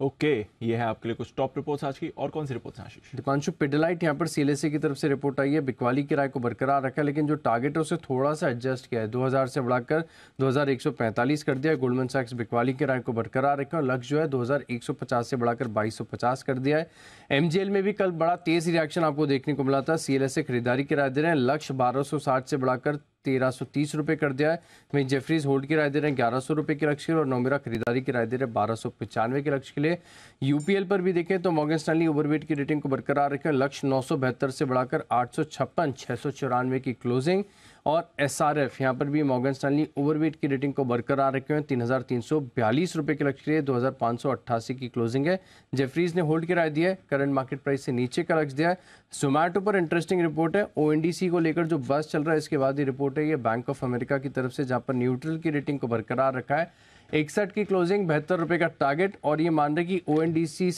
ओके okay, ये है आपके लिए कुछ टॉप रिपोर्ट्स आज की और कौन सी रिपोर्ट्स आशीष दीपांशु पिडलाइट यहाँ पर सीएलएसए की तरफ से रिपोर्ट आई है बिकवाली किराए को बरकरार रखा है लेकिन जो टारगेट है उसे थोड़ा सा एडजस्ट किया है 2000 से बढ़ाकर 2145 कर दिया है गोल्डमन सैक्स बिकवाली किराए को बरकरार रखा और लक्ष्य जो है दो से बढ़ाकर बाईस कर दिया है एम में भी कल बड़ा तेज रिएक्शन आपको देखने को मिला था सी खरीदारी किराया दे रहे हैं लक्ष्य बारह से बढ़ाकर तेरह सौ तीस रुपये कर दिया है वहीं जेफरीज होल्ड की राय दे रहे हैं ग्यारह सौ रुपये के लक्ष्य और नोमिरा खरीदारी की राय दे रहे हैं बारह सौ पचानवे के लक्ष्य के लिए यूपीएल पर भी देखें तो मॉगन स्टैनली ओवरवेट की रेटिंग को बरकरार रखें लक्ष्य नौ सौ बहत्तर से बढ़ाकर आठ सौ छप्पन छः सौ चौरानवे की क्लोजिंग और एस आर एफ यहाँ पर भी मॉगन स्टैनली ओवरवेट की रेटिंग को बरकरार रखे हुए तीन हज़ार तीन सौ बयालीस रुपये के लक्ष्य के लिए दो हज़ार पाँच सौ अट्ठासी की क्लोजिंग है जेफरीज ने होल्ड की राय दी है करंट मार्केट प्राइस से नीचे का लक्ष्य दिया है जोमैटो पर इंटरेस्टिंग रिपोर्ट है ओ को लेकर जो बस चल रहा है इसके बाद ये रिपोर्ट रिपोर्ट है ये बैंक ऑफ अमेरिका की तरफ से जहाँ पर न्यूट्रल की रेटिंग को बरकरार रखा है इकसठ की क्लोजिंग बेहतर रुपए का टारगेट और ये मान रहे कि ओ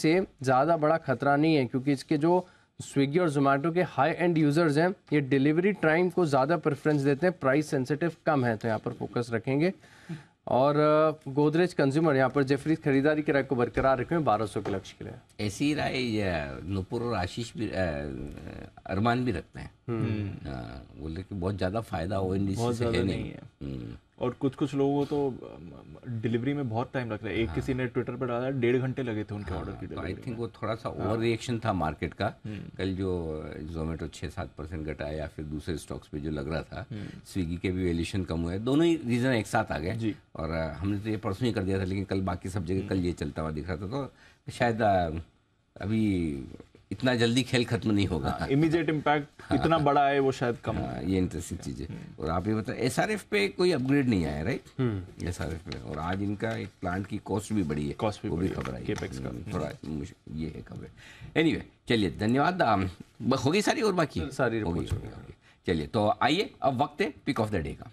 से ज़्यादा बड़ा खतरा नहीं है क्योंकि इसके जो स्विगी और जोमेटो के हाई एंड यूज़र्स हैं ये डिलीवरी टाइम को ज़्यादा प्रेफरेंस देते हैं प्राइस सेंसिटिव कम है तो यहाँ पर फोकस रखेंगे और गोदरेज कंज्यूमर यहाँ पर जेफरीज खरीदारी किराए को बरकरार रखे बारह सौ के लक्ष्य के लिए ऐसी राय नुपुर और आशीष भी अरमान भी रखते हैं हम्म। हम्म। बोले कि बहुत ज़्यादा फायदा हो इन डी से है नहीं है हम्म। और कुछ कुछ लोगों को तो डिलीवरी में बहुत टाइम लग रहा है एक हाँ। किसी ने ट्विटर पर डाला डेढ़ घंटे लगे थे उनके ऑर्डर हाँ, की आई तो थिंक वो थोड़ा सा ओवर हाँ। रिएक्शन था मार्केट का हम्म। कल जो जोमेटो छः सात परसेंट घटा या फिर दूसरे स्टॉक्स पे जो लग रहा था स्विगी हम्म। के भी वैल्यूशन कम हुए दोनों ही रीज़न एक साथ आ गए और हमने तो ये परसों ही कर दिया था लेकिन कल बाकी सब जगह हम्म। कल ये चलता हुआ दिख रहा था तो शायद अभी इतना जल्दी खेल खत्म नहीं होगा इमीडिएट हाँ, इम्पैक्ट हाँ। इतना बड़ा है वो शायद कम हाँ, ये इंटरेस्टिंग चीज़ है हम्म। और आप ये बताए एस पे कोई अपग्रेड नहीं आया राइट एस आर एफ पे और आज इनका एक प्लांट की कॉस्ट भी बड़ी है कॉस्ट भी भी खबर आई हम्म, हम्म। थोड़ा ये है खबर एनी वे चलिए धन्यवाद होगी सारी और बाकी सारी चलिए तो आइए अब वक्त है पिक ऑफ द डे का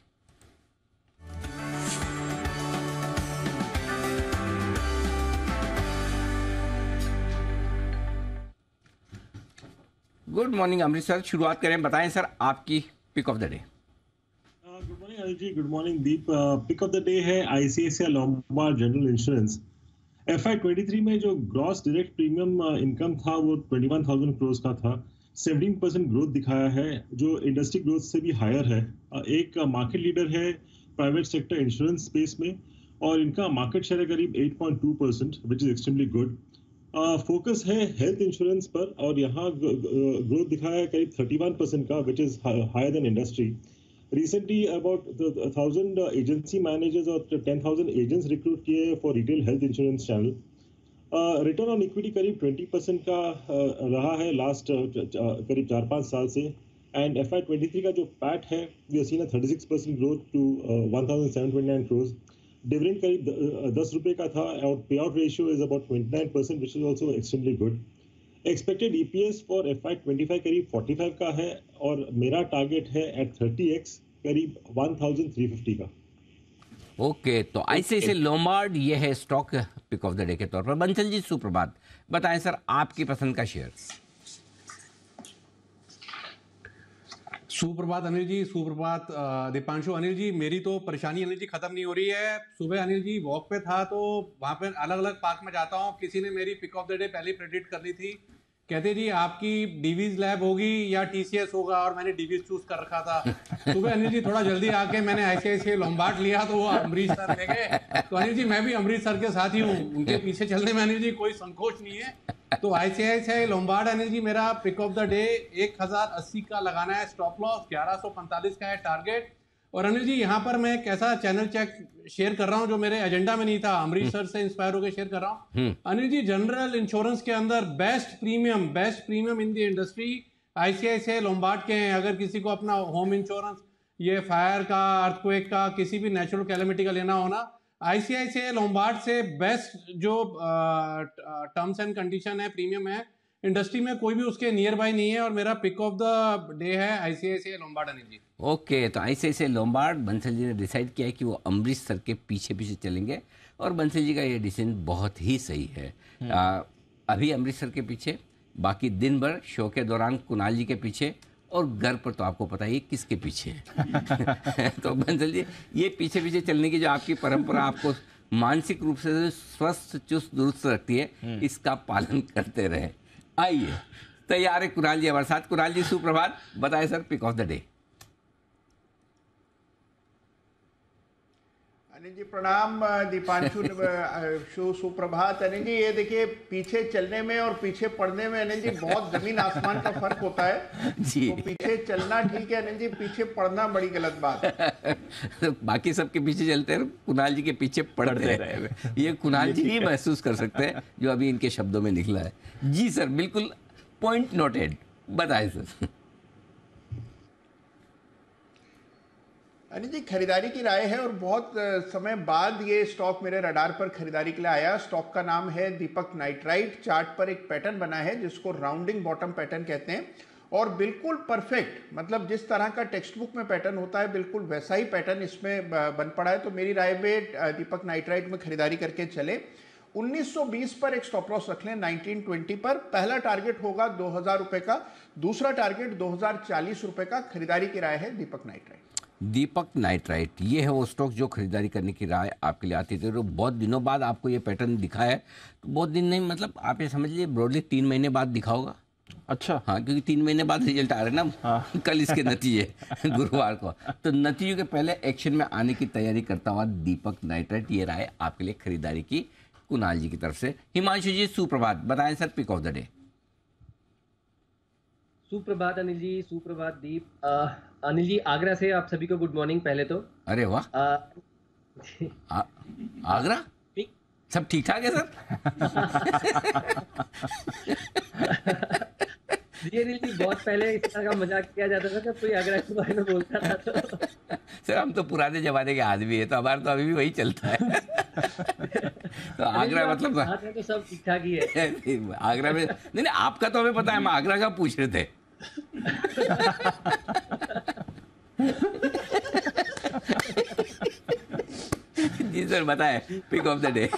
गुड मॉर्निंग अमृत सर शुरुआत करें बताएं सर आपकी pick of the day good morning Anil ji good morning Deep pick of the day है ICICI Lombard general insurance F I twenty three में जो ग्रॉस डायरेक्ट प्रीमियम इनकम था वो ट्वेंटी वन थाउजेंड क्रोज का था सेवनटीन परसेंट ग्रोथ दिखाया है जो इंडस्ट्री ग्रोथ से भी हायर है uh, एक मार्केट uh, लीडर है प्राइवेट सेक्टर इंश्योरेंस स्पेस में और इनका मार्केट शेयर है करीब eight point two percent which is extremely good focus uh, है हेल्थ इंश्योरेंस पर और यहाँ ग्रोथ दिखाया है करीब 31 परसेंट का which is higher than industry recently about thousand agency managers और टेन थाउजेंड एजेंट्स रिक्रूट किए for retail health insurance channel return on equity करीब 20 परसेंट का uh, रहा है लास्ट uh, uh, करीब चार पाँच साल से and F I twenty three का जो पैट है we seen thirty six percent growth to one thousand seven twenty nine crores dividend करीब दस रुपए का था और pay out ratio is about twenty nine percent which is also extremely good expected E P S for F I twenty five करीब forty five का है और मेरा टारगेट है एट थर्टी एक्स करीब वन थाउजेंड थ्री फिफ्टी का okay तो okay, तो ऐसे ऐसे लोमार्ड ये है stock pick of the day के तौर पर बंसल जी सुप्रभात बताएं सर आपकी पसंद का शेयर सुप्रभात अनिल जी सुप्रभात दीपांशु अनिल जी मेरी तो परेशानी अनिल जी खत्म नहीं हो रही है सुबह अनिल जी वॉक पे था तो वहां पे अलग अलग पार्क में जाता हूँ किसी ने मेरी पिक ऑफ द डे पहले प्रेडिक्ट कर ली थी कहते जी आपकी डीवीज लैब होगी या टीसीएस होगा और मैंने डीवीज चूज कर रखा था सुबह अनिल जी थोड़ा जल्दी आके मैंने ऐसे लॉम्बार्ड लिया तो वो अमृतसर सर ले गए तो अनिल जी मैं भी अमृतसर के साथ ही हूँ उनके पीछे चलने में अनिल जी कोई संकोच नहीं है तो आईसीआईसीआई लोम्बार्ड एनर्जी मेरा पिक ऑफ द डे एक हजार अस्सी का लगाना है स्टॉप लॉस ग्यारह सौ पैंतालीस का है टारगेट और अनिल जी यहाँ पर मैं कैसा चैनल चेक शेयर कर रहा हूँ जो मेरे एजेंडा में नहीं था अमृतसर से इंस्पायर होकर शेयर कर रहा हूँ hmm. Anil ji general insurance के अंदर best premium best premium in the industry ICICI Lombard के हैं अगर किसी को अपना होम इंश्योरेंस ये फायर का अर्थक्वेक का किसी भी नेचुरल कैलमिटी का लेना होना आईसीआईसीआई लोम्बार्ड से बेस्ट जो टर्म्स एंड कंडीशन है प्रीमियम है इंडस्ट्री में कोई भी उसके नियर बाय नहीं है और मेरा पिक ऑफ द डे है ICICI Lombard Anil ji okay तो आईसीआईसीआई लोम्बार्ड बंसल जी ने डिसाइड किया है कि वो अमृतसर के पीछे पीछे चलेंगे और बंसल जी का ये डिसीजन बहुत ही सही है हम्म। आ, अभी अमृतसर के पीछे बाकी दिन भर शो के दौरान कुणाल जी के पीछे और घर पर तो आपको पता ही किसके पीछे है तो बंसल जी ये पीछे पीछे चलने की जो आपकी परंपरा आपको मानसिक रूप से स्वस्थ चुस्त दुरुस्त रखती है हम्म। इसका पालन करते रहे आइए तैयार है कुराल जी हमारे साथ कुराल जी सुप्रभात बताए sir pick of the day Anil ji प्रणाम दीपांशु शो सुप्रभात अनिल जी ये देखिए पीछे चलने में और पीछे पढ़ने में अनिल जी बहुत जमीन आसमान का फर्क होता है जी तो पीछे चलना ठीक है अनिल जी पीछे पढ़ना बड़ी गलत बात है तो बाकी सबके पीछे चलते हैं कुणाल जी के पीछे पड़ते रहे ये कुणाल जी ही महसूस कर सकते हैं जो अभी इनके शब्दों में निकला है जी सर बिल्कुल पॉइंट नोटेड बताए सर अनिल जी खरीदारी की राय है और बहुत समय बाद ये स्टॉक मेरे रडार पर खरीदारी के लिए आया स्टॉक का नाम है दीपक नाइट्राइट चार्ट पर एक पैटर्न बना है जिसको राउंडिंग बॉटम पैटर्न कहते हैं और बिल्कुल परफेक्ट मतलब जिस तरह का टेक्स्ट बुक में पैटर्न होता है बिल्कुल वैसा ही पैटर्न इसमें बन पड़ा है तो मेरी राय में दीपक नाइट्राइट में खरीदारी करके चले 1920 पर एक स्टॉप लॉस रख लें 1920 पर पहला टारगेट होगा दो हजार रुपए का दूसरा टारगेट दो हजार चालीस रुपए का खरीदारी की राय है दीपक नाइट्राइट दीपक नाइट्राइट ये है वो स्टॉक जो खरीदारी करने की राय आपके लिए आती थी तो बहुत दिनों बाद आपको ये पैटर्न दिखा है तो बहुत दिन नहीं मतलब आप ये समझ लीजिए ब्रॉडली तीन महीने बाद दिखा होगा अच्छा हाँ क्योंकि तीन महीने बाद रिजल्ट आ रहे हैं ना हाँ। कल इसके नतीजे गुरुवार को तो नतीजों के पहले एक्शन में आने की तैयारी करता हुआ दीपक नाइट्राइट ये राय आपके लिए खरीदारी की कुणाल जी की तरफ से हिमांशु जी सुप्रभात बताएं sir pick of the day सुप्रभात अनिल जी सुप्रभात दीप अनिल जी आगरा से आप सभी को गुड मॉर्निंग पहले तो अरे वाह आगरा ठीक? सब ठीक ठाक है सर जी अनिल जी बहुत पहले इस तरह का मजाक किया जाता था जब कोई आगरा के बारे में बोलता था तो सर हम तो पुराने जमाने के आदमी है तो हमारे तो अभी भी वही चलता है तो आगरा मतलब तो सब ठीक ठाक ही है आगरा में नहीं नहीं आपका तो हमें पता है हम आगरा का पूछ रहे थे जी सर बताए pick of the day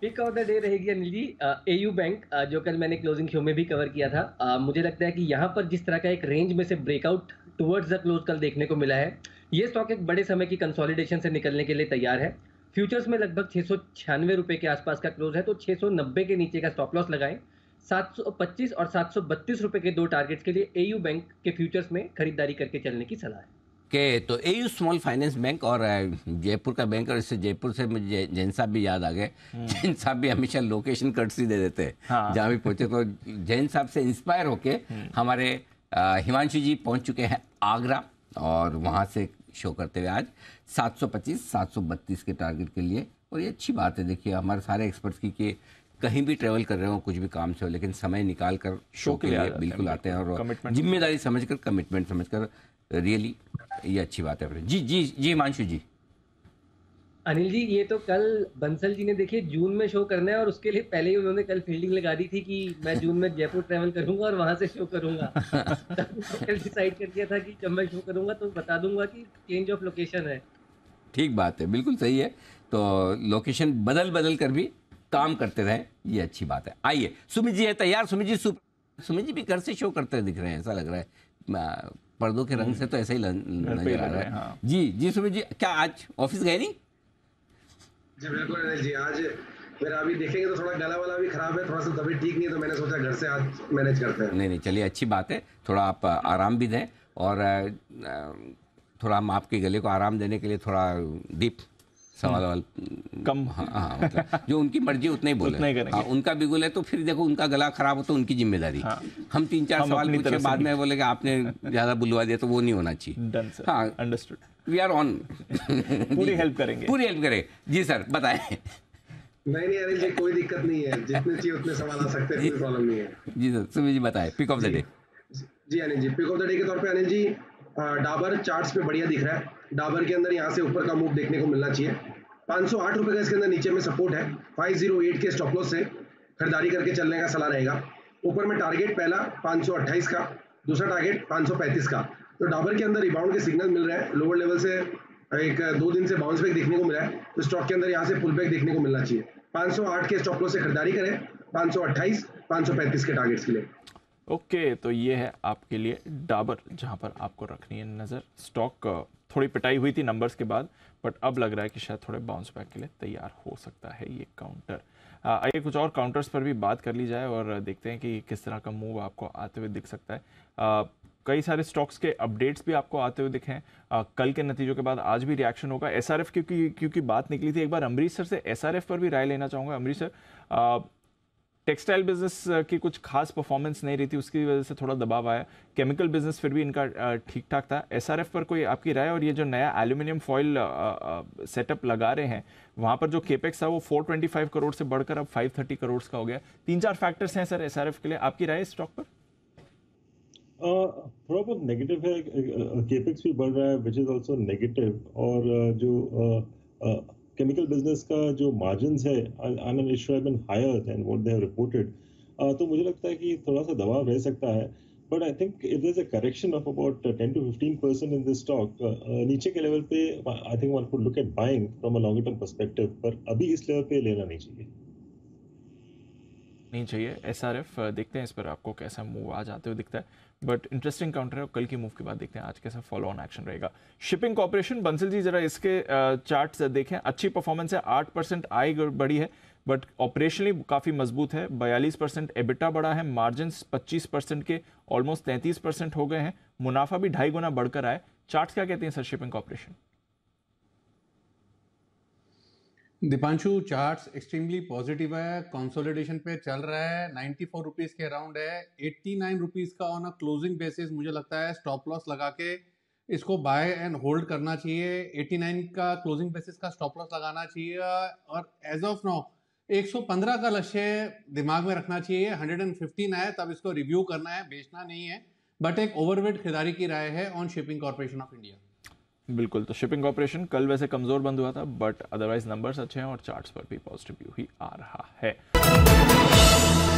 pick of the day रहेगी Anil ji A U bank जो कल मैंने क्लोजिंग शो में भी कवर किया था आ, मुझे लगता है कि यहाँ पर जिस तरह का एक रेंज में से ब्रेकआउट टुवर्ड्स द क्लोज कल देखने को मिला है ये स्टॉक एक बड़े समय की कंसोलिडेशन से निकलने के लिए तैयार है फ्यूचर्स में लगभग छह सौ छियानवे रुपए के आसपास का क्लोज है तो छह सौ नब्बे के नीचे का स्टॉप लॉस लगाएं 725 और 732 रुपए के दो टारगेट्स के लिए एयू बैंक के फ्यूचर्स में खरीदारी करके चलने की सलाह है के तो एयू स्मॉल फाइनेंस बैंक और जयपुर का बैंक और इससे जयपुर से मुझे जैन साहब भी याद आ गए हम्म। जैन साहब भी हमेशा लोकेशन कर्टसी दे देते हैं हाँ। जहाँ भी पहुँचे तो जैन साहब से इंस्पायर होके हम्म। हमारे हिमांशु जी पहुँच चुके हैं आगरा और वहाँ से शो करते हुए आज 725 732 के टारगेट के लिए और ये अच्छी बात है देखिए हमारे सारे एक्सपर्ट्स की कि कहीं भी ट्रेवल कर रहे हो कुछ भी काम से हो लेकिन समय निकाल कर शो के लिए बिल्कुल मतलब आते हैं और जिम्मेदारी समझ कर कमिटमेंट समझ कर रियली ये अच्छी बात है जी जी जी हिमांशु जी अनिल जी ये तो कल बंसल जी ने देखिए जून में शो करना है और उसके लिए पहले ही उन्होंने कल फील्डिंग लगा दी थी कि मैं जून में जयपुर ट्रैवल करूंगा और वहां से शो करूंगा कल डिसाइड कर दिया था कि जब मैं शो करूंगा तो बता दूंगा कि चेंज ऑफ लोकेशन है ठीक बात है बिल्कुल सही है तो लोकेशन बदल बदल कर भी काम करते रहें ये अच्छी बात है आइए सुमित जी है तैयार सुमित जी सुमित जी भी घर से शो करते दिख रहे हैं ऐसा लग रहा है पर्दों के रंग से तो ऐसा ही नजर आ रहा है हाँ। जी जी सुमित जी क्या आज ऑफिस गए नहीं जी बिल्कुल जी आज मेरा अभी देखेंगे तो थोड़ा गला वाला भी खराब है थोड़ा सा तबीयत ठीक नहीं तो मैंने सोचा घर से आज मैनेज करते हैं नहीं नहीं चलिए अच्छी बात है थोड़ा आप आराम भी दें और थोड़ा हम आपके गले को आराम देने के लिए थोड़ा डीप सवाल हम्म। वाल कम हाँ हाँ मतलब जो उनकी मर्जी उतना ही बोले हाँ उनका बिगुल है तो फिर देखो उनका गला खराब हो तो उनकी जिम्मेदारी हाँ, हम तीन चार हम सवाल पूछे बाद में बोले कि आपने ज़्यादा बुलवा दिया तो वो नहीं होना चाहिए हाँ अंडरस्टूड वी आर ऑन पूरी हेल्प करेंगे पूरी हेल्प जी सर बताए नहीं नहीं अनिल जी कोई दिक्कत नहीं है जितने चाहिए उतने सवाल आ सकते हैं कोई प्रॉब्लम नहीं है जी sir Sumit ji pick of the day जी Anil ji pick of the day के तौर पे अनिल जी डाबर चार्ट्स पे बढ़िया दिख रहा है डाबर के अंदर यहाँ से ऊपर का मूव देखने को मिलना चाहिए पाँच सौ आठ रुपये का इसके अंदर नीचे में सपोर्ट है फाइव जीरो एट के स्टॉपलॉस से खरीदारी करके चलने का सलाह रहेगा ऊपर में टारगेट पहला पाँच सौ का दूसरा टारगेट पाँच सौ पैंतीस का तो डाबर के अंदर रिबाउंड के सिग्नल मिल रहे हैं लोअर लेवल से एक दो दिन से बाउंस बैक देखने को मिला है तो स्टॉक के अंदर यहाँ से पुल बैक देखने को मिलना चाहिए पाँच के स्टॉपलॉस से खरीदारी करें पाँच सौ के टारगेट्स के लिए ओके तो ये है आपके लिए डाबर जहाँ पर आपको रखनी है नज़र स्टॉक थोड़ी पिटाई हुई थी नंबर्स के बाद बट अब लग रहा है कि शायद थोड़े बाउंस बैक के लिए तैयार हो सकता है ये काउंटर आइए कुछ और काउंटर्स पर भी बात कर ली जाए और देखते हैं कि किस तरह का मूव आपको आते हुए दिख सकता है आ, कई सारे स्टॉक्स के अपडेट्स भी आपको आते हुए दिखे कल के नतीजों के बाद आज भी रिएक्शन होगा एस क्योंकि क्योंकि बात निकली थी एक बार अमृतसर से एस पर भी राय लेना चाहूँगा अमृतसर टेक्सटाइल बिजनेस की कुछ खास परफॉर्मेंस नहीं रही थी उसकी वजह से थोड़ा दबाव आया केमिकल बिजनेस फिर भी इनका ठीक ठाक था एस पर कोई आपकी राय और ये जो नया एल्यूमिनियम फॉइल सेटअप लगा रहे हैं वहाँ पर जो केपेक्स था वो 425 करोड़ से बढ़कर अब 530 करोड़ का हो गया तीन चार फैक्टर्स हैं सर एस के लिए आपकी राय इस स्टॉक पर थोड़ा बहुत नेगेटिव है केपेक्स भी बढ़ रहा है विच इज ऑल्सो नेगेटिव और जो केमिकल बिजनेस का जो मार्जिन है तो मुझे लगता है कि थोड़ा सा दबाव रह सकता है but I think it is a correction of about ten to fifteen percent in this stock नीचे के लेवल पे I think one look at buying from a long term perspective पर अभी इस लेवल पे लेना नहीं चाहिए नहीं चाहिए एस देखते हैं इस पर आपको कैसा मूव आ जाते हुए दिखता है बट इंटरेस्टिंग काउंटर है और कल की मूव के बाद देखते हैं आज कैसा फॉलो ऑन एक्शन रहेगा शिपिंग कॉपरेशन बंसल जी जरा इसके चार्ट देखें अच्छी परफॉर्मेंस है आठ परसेंट आई बढ़ी है बट ऑपरेशनली काफ़ी मजबूत है बयालीस परसेंट एबिटा बढ़ा है मार्जिन पच्चीस परसेंट के ऑलमोस्ट तैंतीस परसेंट हो गए हैं मुनाफा भी ढाई गुना बढ़कर आए चार्ट क्या कहते हैं sir shipping corporation Deepanshu charts extremely positive है कंसोलिडेशन पे चल रहा है नाइन्टी फोर रुपीज़ के अराउंड है एट्टी नाइन रुपीज़ का ऑन अ क्लोजिंग बेसिस मुझे लगता है स्टॉप लॉस लगा के इसको बाय एंड होल्ड करना चाहिए एट्टी नाइन का क्लोजिंग बेसिस का स्टॉप लॉस लगाना चाहिए और एज ऑफ नाउ एक सौ पंद्रह का लक्ष्य दिमाग में रखना चाहिए हंड्रेड एंड फिफ्टीन आए तब इसको रिव्यू करना है बेचना नहीं है बट एक ओवरवेट खरीदारी की राय है on shipping corporation of India बिल्कुल तो शिपिंग ऑपरेशन कल वैसे कमज़ोर बंद हुआ था बट अदरवाइज नंबर्स अच्छे हैं और चार्ट्स पर भी पॉजिटिव व्यू ही आ रहा है